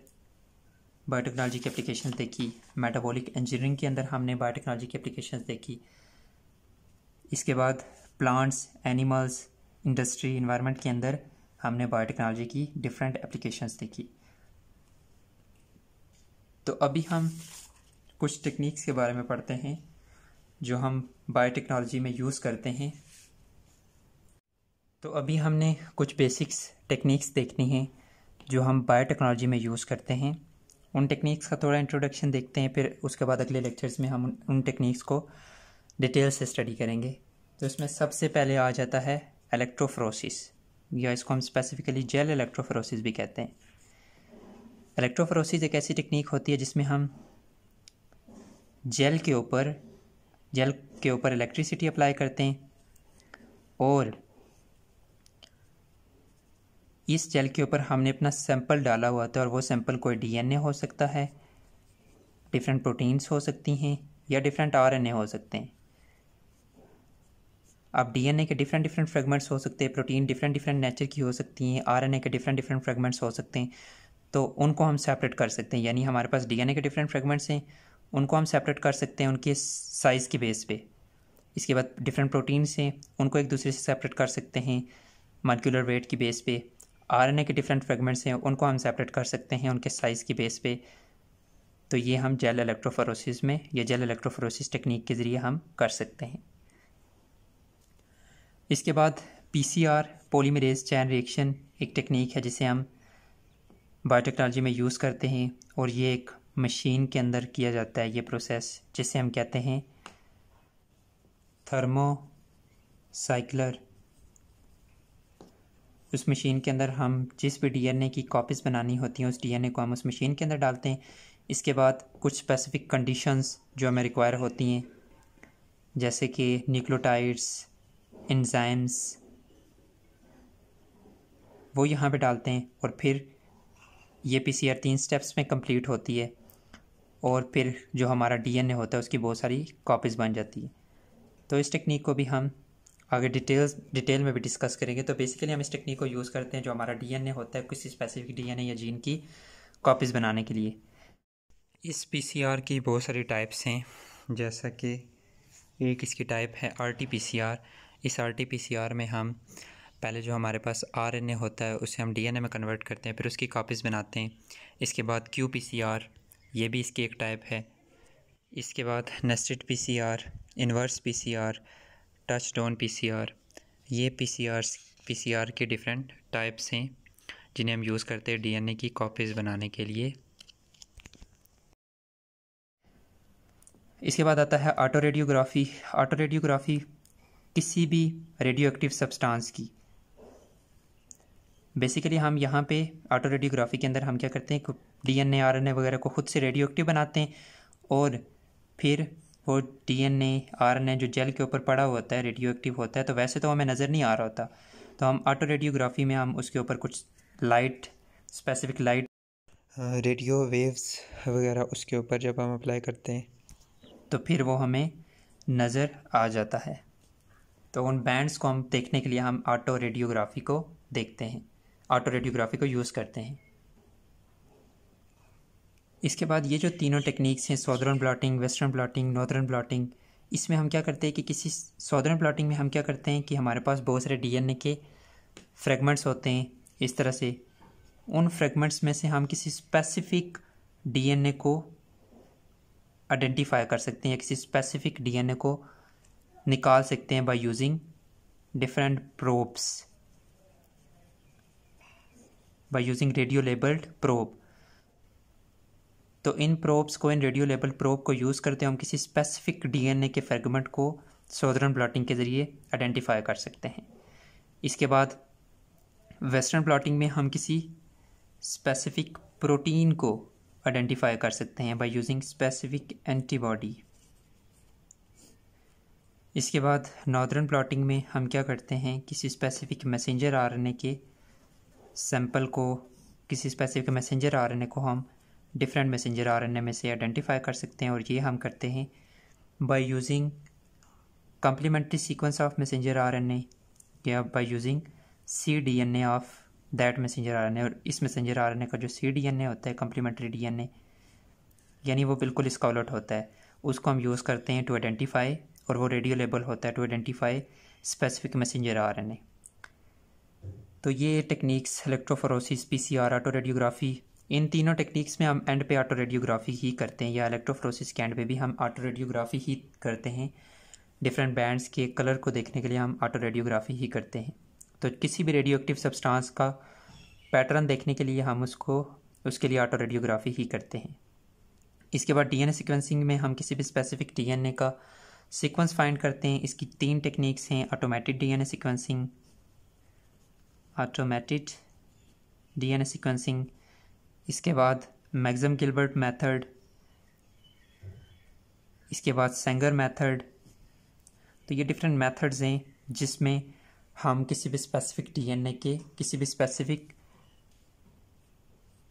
Speaker 1: बायोटेक्नोलॉजी की एप्लीकेशन देखी मेटाबॉलिक इंजीनियरिंग के अंदर हमने बायोटेक्नोलॉजी की एप्लीकेशन देखी इसके बाद प्लांट्स एनिमल्स इंडस्ट्री इन्वायरमेंट के अंदर हमने बायोटेक्नोलॉजी की डिफरेंट एप्लीकेशंस देखी तो अभी हम कुछ टेक्निक्स के बारे में पढ़ते हैं जो हम बायोटेक्नोलॉजी में यूज़ करते हैं तो अभी हमने कुछ बेसिक्स टेक्निक्स देखनी हैं जो हम बायोटेक्नोलॉजी में यूज़ करते हैं उन टेक्निक्स का थोड़ा इंट्रोडक्शन देखते हैं फिर उसके बाद अगले लेक्चर्स में हम उन टेक्निक्स को डिटेल से स्टडी करेंगे तो इसमें सबसे पहले आ जाता है इलेक्ट्रोफ्रोसिस या इसको हम स्पेसिफिकली जेल इलेक्ट्रोफ्रोसिस भी कहते हैं इलेक्ट्रोफोरोसिस एक ऐसी टेक्निक होती है जिसमें हम जेल के ऊपर जेल के ऊपर इलेक्ट्रिसिटी अप्लाई करते हैं और इस जेल के ऊपर हमने अपना सैंपल डाला हुआ था और वो सैंपल कोई डीएनए हो सकता है डिफरेंट प्रोटीन्स हो सकती हैं या डिफरेंट आरएनए हो सकते हैं अब डीएनए के डिफरेंट डिफरेंट फ्रेगमेंट्स हो सकते हैं प्रोटीन डिफरेंट डिफरेंट नेचर की हो सकती हैं आरएनए के डिफरेंट डिफरेंट फ्रेगमेंट्स हो सकते हैं तो उनको हम सेपरेट कर सकते हैं यानी हमारे पास डीएनए के डिफरेंट फ्रेगमेंट्स हैं उनको हम सेपरेट कर सकते हैं उनके साइज़ के बेस पे इसके बाद डिफरेंट प्रोटीन्स हैं उनको एक दूसरे से सेपरेट कर सकते हैं मालिकुलर वेट की बेस पे आरएनए के डिफरेंट फ्रेगमेंट्स हैं उनको हम सेपरेट कर सकते हैं उनके साइज़ की बेस पे तो ये हम जेल इलेक्ट्रोफोरोसिस में या जेल इलेक्ट्रोफोरोसिस टेक्निक के ज़रिए हम कर सकते हैं इसके बाद पीसीआर पॉलीमरेज चैन रिएक्शन एक टेक्निक है जिसे हम बायोटेक्नोलॉजी में यूज़ करते हैं और ये एक मशीन के अंदर किया जाता है ये प्रोसेस जिसे हम कहते हैं थर्मो साइकलर उस मशीन के अंदर हम जिस भी डीएनए की कॉपीज़ बनानी होती हैं उस डीएनए को हम उस मशीन के अंदर डालते हैं इसके बाद कुछ स्पेसिफिक कंडीशंस जो हमें रिक्वायर होती हैं जैसे कि न्यूक्लोटाइड्स एंजाइम्स वो यहाँ पे डालते हैं और फिर ये पी सी आर तीन स्टेप्स में कंप्लीट होती है और फिर जो हमारा डी एन ए होता है उसकी बहुत सारी कॉपीज़ बन जाती है तो इस टेक्निक को भी हम आगे डिटेल्स डिटेल में भी डिस्कस करेंगे तो बेसिकली हम इस टेक्निक को यूज़ करते हैं जो हमारा डी एन ए होता है किसी स्पेसिफिक डी एन ए या जीन की कॉपीज़ बनाने के लिए इस पी सी आर की बहुत सारी टाइप्स हैं जैसा कि एक इसकी टाइप है R T P C R इस R T P C R में हम पहले जो हमारे पास आर एन ए होता है उसे हम डी एन ए में कन्वर्ट करते हैं फिर उसकी कॉपीज़ बनाते हैं इसके बाद क्यू पी सी आर ये भी इसकी एक टाइप है इसके बाद nested P C R inverse P C R touchdown P C R ये P C R P C R के डिफरेंट टाइप्स हैं जिन्हें हम यूज़ करते हैं डी एन ए की कॉपीज़ बनाने के लिए इसके बाद आता है ऑटो रेडियोग्राफी ऑटो रेडियोग्राफी किसी भी रेडियो एक्टिव सब्सटेंस की बेसिकली हम यहाँ पे ऑटो रेडियोग्राफी के अंदर हम क्या करते हैं D N A R N A वगैरह को खुद से रेडियो एक्टिव बनाते हैं और फिर वो D N A R N A जो जेल के ऊपर पड़ा होता है रेडियो एक्टिव होता है तो वैसे तो हमें नज़र नहीं आ रहा होता तो हम ऑटो रेडियोग्राफी में हम उसके ऊपर कुछ light specific light radio waves वगैरह उसके ऊपर जब हम अप्लाई करते हैं तो फिर वो हमें नज़र आ जाता है तो उन बैंड्स को हम देखने के लिए हम ऑटो रेडियोग्राफी को देखते हैं ऑटो रेडियोग्राफी को यूज़ करते हैं इसके बाद ये जो तीनों टेक्निक्स हैं southern blotting western blotting northern blotting इसमें हम क्या करते हैं कि किसी सौदर्न ब्लॉटिंग में हम क्या करते हैं कि हमारे पास बहुत सारे डीएनए के फ्रेगमेंट्स होते हैं इस तरह से उन फ्रेगमेंट्स में से हम किसी स्पेसिफिक डीएनए को आइडेंटिफाई कर सकते हैं या किसी स्पेसिफिक डीएनए को निकाल सकते हैं by using different probes by using radio labelled probe तो इन प्रोब्स को इन रेडियो लेबल प्रोब को यूज़ करते हम किसी स्पेसिफिक डीएनए के फ्रेगमेंट को सोदरन ब्लॉटिंग के ज़रिए आइडेंटिफाई कर सकते हैं इसके बाद वेस्टर्न प्लाटिंग में हम किसी स्पेसिफिक प्रोटीन को आइडेंटिफाई कर सकते हैं बाई यूजिंग स्पेसिफिक एंटीबॉडी इसके बाद नॉर्दर्न प्लॉटिंग में हम क्या करते हैं किसी स्पेसिफिक मैसेंजर आरएनए के सैंपल को किसी स्पेसिफिक मैसेंजर आरएनए को हम डिफरेंट मैसेंजर आरएनए में से आइडेंटिफाई कर सकते हैं और ये हम करते हैं by using complementary sequence of messenger RNA या by using c D N A of that messenger R N A और इस मैसेंजर आर एन ए का जो सी डी एन ए होता है कम्प्लीमेंट्री डी एन ए यानी वो बिल्कुल स्कॉलट होता है उसको हम यूज़ करते हैं टू आइडेंटिफाई और वो रेडियो लेबल होता है to identify specific messenger R N A तो ये techniques electrophoresis PCR autoradiography इन तीनों टेक्निक्स में हम एंड पे ऑटो रेडियोग्राफी ही करते हैं या इलेक्ट्रोफोरोसिस के एंड पे भी हम ऑटो रेडियोग्राफी ही करते हैं डिफरेंट बैंड्स के कलर को देखने के लिए हम ऑटो रेडियोग्राफी ही करते हैं तो किसी भी रेडियो एक्टिव सब्सटांस का पैटर्न देखने के लिए हम उसको उसके लिए ऑटो रेडियोग्राफी ही करते हैं इसके बाद डीएनए सीक्वेंसिंग में हम किसी भी स्पेसिफिक डीएनए का सीक्वेंस फाइंड करते हैं इसकी तीन टेक्निक्स हैं automatic DNA sequencing automated DNA sequencing इसके बाद मैग्जम गिलबर्ट मेथड इसके बाद सेंगर मेथड तो ये डिफरेंट मेथड्स हैं जिसमें हम किसी भी स्पेसिफिक डीएनए के किसी भी स्पेसिफिक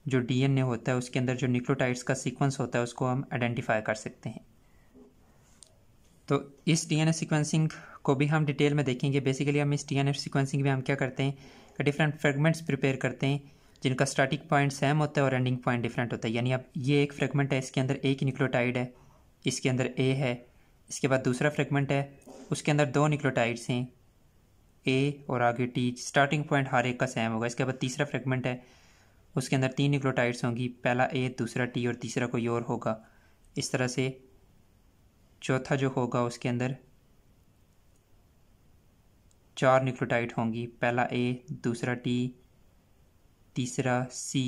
Speaker 1: जो डीएनए होता है उसके अंदर जो न्यूक्लियोटाइड्स का सीक्वेंस होता है उसको हम आइडेंटिफाई कर सकते हैं तो इस डीएनए सीक्वेंसिंग को भी हम डिटेल में देखेंगे बेसिकली हम इस डीएनए सीक्वेंसिंग में हम क्या करते हैं का डिफरेंट फ्रेगमेंट्स प्रिपेयर करते हैं जिनका स्टार्टिंग पॉइंट सेम होता है और एंडिंग पॉइंट डिफरेंट होता है यानी अब ये एक फ्रेगमेंट है इसके अंदर एक निकलोटाइड है इसके अंदर ए है इसके बाद दूसरा फ्रेगमेंट है उसके अंदर दो निक्लोटाइड्स हैं ए और आगे टी स्टार्टिंग पॉइंट हर एक का सेम होगा इसके बाद तीसरा फ्रेगमेंट है उसके अंदर तीन निक्लोटाइड्स होंगी पहला ए दूसरा टी और तीसरा कोई और होगा इस तरह से चौथा जो होगा उसके अंदर चार न्यूक्लियोटाइड होंगी पहला ए दूसरा टी तीसरा सी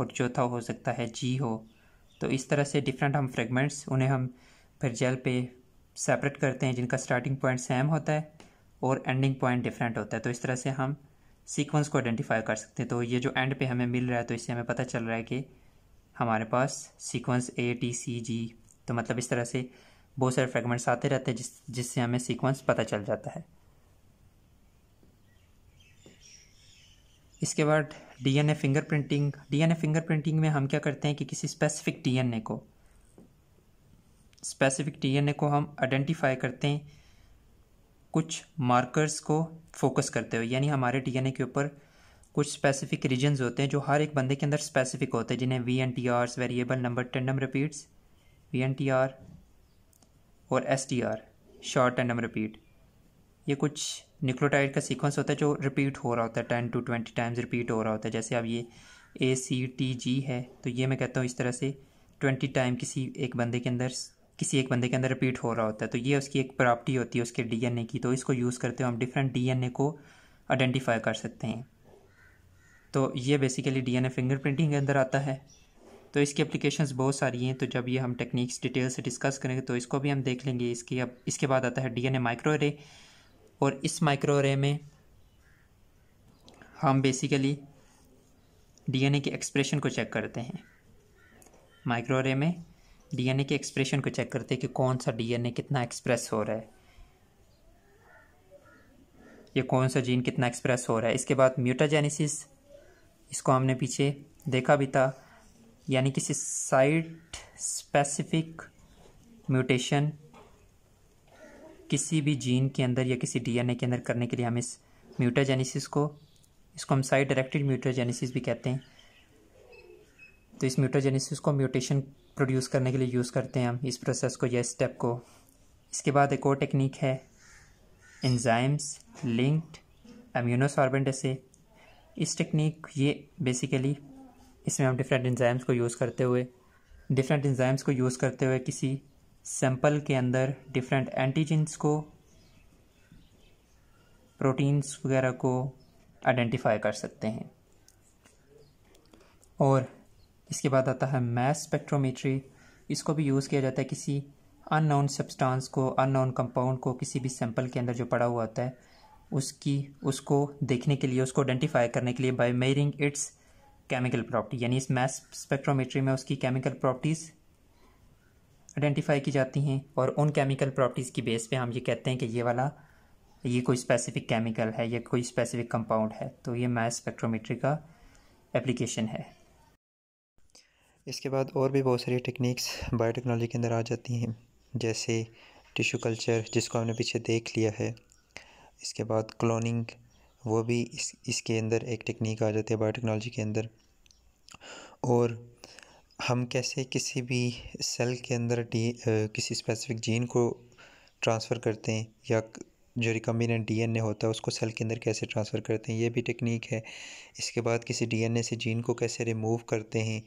Speaker 1: और चौथा हो सकता है जी हो तो इस तरह से डिफरेंट हम फ्रेगमेंट्स उन्हें हम फिर जेल पे सेपरेट करते हैं जिनका स्टार्टिंग पॉइंट सेम होता है और एंडिंग पॉइंट डिफरेंट होता है तो इस तरह से हम सीक्वेंस को आइडेंटिफाई कर सकते हैं तो ये जो एंड पे हमें मिल रहा है तो इससे हमें पता चल रहा है कि हमारे पास सीक्वेंस ए टी सी जी तो मतलब इस तरह से बहुत सारे फ्रेगमेंट्स आते रहते हैं जिस जिससे हमें सीक्वेंस पता चल जाता है इसके बाद DNA fingerprinting DNA fingerprinting में हम क्या करते हैं कि किसी स्पेसिफिक डीएनए को स्पेसिफिक डीएनए को हम आइडेंटिफाई करते हैं कुछ मार्कर्स को फोकस करते हुए यानी हमारे डीएनए के ऊपर कुछ स्पेसिफिक रीजन्स होते हैं जो हर एक बंदे के अंदर स्पेसिफिक होते हैं जिन्हें V N T R variable number tandem repeats V N T R और S T R short tandem repeat ये कुछ न्यूक्लियोटाइड का सीक्वेंस होता है जो रिपीट हो रहा होता है ten to twenty times repeat हो रहा होता है जैसे अब ये ए सी टी जी है तो ये मैं कहता हूँ इस तरह से ट्वेंटी टाइम किसी एक बंदे के अंदर किसी एक बंदे के अंदर रिपीट हो रहा होता है तो ये उसकी एक प्रॉपर्टी होती है उसके डीएनए की तो इसको यूज़ करते हुए हम डिफरेंट डीएनए को आइडेंटिफाई कर सकते हैं तो ये बेसिकली डीएनए फिंगरप्रिंटिंग के अंदर आता है तो इसकी एप्लीकेशंस बहुत सारी हैं तो जब ये हम टेक्निक्स डिटेल से डिस्कस करेंगे तो इसको भी हम देख लेंगे इसकी अब इसके बाद आता है डी ए माइक्रो एरे और इस माइक्रो रे में हम बेसिकली डीएनए के एक्सप्रेशन को चेक करते हैं माइक्रो रे में डीएनए के एक्सप्रेशन को चेक करते हैं कि कौन सा डीएनए कितना एक्सप्रेस हो रहा है ये कौन सा जीन कितना एक्सप्रेस हो रहा है इसके बाद म्यूटाजेनेसिस इसको हमने पीछे देखा भी था यानी किसी साइट स्पेसिफिक म्यूटेशन किसी भी जीन के अंदर या किसी डीएनए के अंदर करने के लिए हम इस म्यूटाजेनेसिस को इसको हम साइड डायरेक्टेड म्यूटाजेनेसिस भी कहते हैं तो इस म्यूटाजेनेसिस को म्यूटेशन प्रोड्यूस करने के लिए यूज़ करते हैं हम इस प्रोसेस को या स्टेप को इसके बाद एक और टेक्निक है एंजाइम्स लिंक्ड अम्यूनोसॉर्बेंट ऐसे इस टेक्निक ये बेसिकली इसमें हम डिफरेंट एंजाइम्स को यूज़ करते हुए डिफरेंट एंजाइम्स को यूज़ करते हुए किसी सैंपल के अंदर डिफरेंट एंटीजेंस को प्रोटीन्स वगैरह को आइडेंटिफाई कर सकते हैं और इसके बाद आता है मैस स्पेक्ट्रोमेट्री इसको भी यूज़ किया जाता है किसी अननोन सब्सटेंस को अननोन कंपाउंड को किसी भी सैंपल के अंदर जो पड़ा हुआ होता है उसकी उसको देखने के लिए उसको आइडेंटिफाई करने के लिए by measuring its chemical property यानी इस मैस स्पेक्ट्रोमेट्री में उसकी केमिकल प्रॉपर्टीज़ आइडेंटिफाई की जाती हैं और उन केमिकल प्रॉपर्टीज़ की बेस पे हम ये कहते हैं कि ये वाला ये कोई स्पेसिफिक केमिकल है या कोई स्पेसिफिक कंपाउंड है तो ये मैथ स्पेक्ट्रोमीट्री का एप्लीकेशन है
Speaker 2: इसके बाद और भी बहुत सारी टेक्निक्स बायोटेक्नोलॉजी के अंदर आ जाती हैं जैसे टिश्यू कल्चर जिसको हमने पीछे देख लिया है इसके बाद क्लोनिंग वो भी इस इसके अंदर एक टेक्निक आ जाती है बायोटेक्नोलॉजी के अंदर और हम कैसे किसी भी सेल के अंदर डी किसी स्पेसिफ़िक जीन को ट्रांसफ़र करते हैं या जो रिकम्बिनेंट डीएनए होता है उसको सेल के अंदर कैसे ट्रांसफ़र करते हैं ये भी टेक्निक है इसके बाद किसी डीएनए से जीन को कैसे रिमूव करते हैं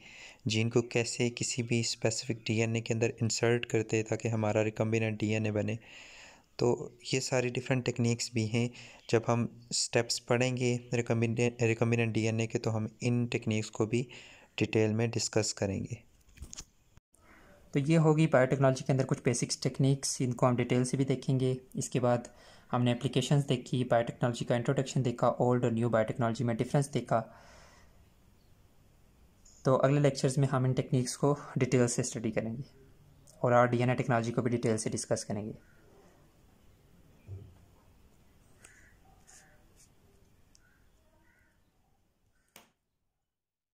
Speaker 2: जीन को कैसे किसी भी स्पेसिफ़िक डीएनए के अंदर इंसर्ट करते हैं ताकि हमारा एन डीएनए बने तो ये सारी डिफरेंट टेक्निक्स भी हैं जब हम स्टेप्स पढ़ेंगे रिकम्बिनेंट रिकम्बिनेंट ए के तो हम इन टेक्निक्स को भी डिटेल में डिस्कस करेंगे तो ये होगी बायोटेक्नोलॉजी के अंदर कुछ बेसिक्स टेक्निक्स
Speaker 1: इनको हम डिटेल से भी देखेंगे इसके बाद हमने एप्लीकेशंस देखी बायोटेक्नोलॉजी का इंट्रोडक्शन देखा ओल्ड और न्यू बायोटेक्नोलॉजी में डिफरेंस देखा तो अगले लेक्चर्स में हम इन टेक्निक्स को डिटेल से स्टडी करेंगे और आर डी टेक्नोलॉजी को भी डिटेल से डिस्कस
Speaker 2: करेंगे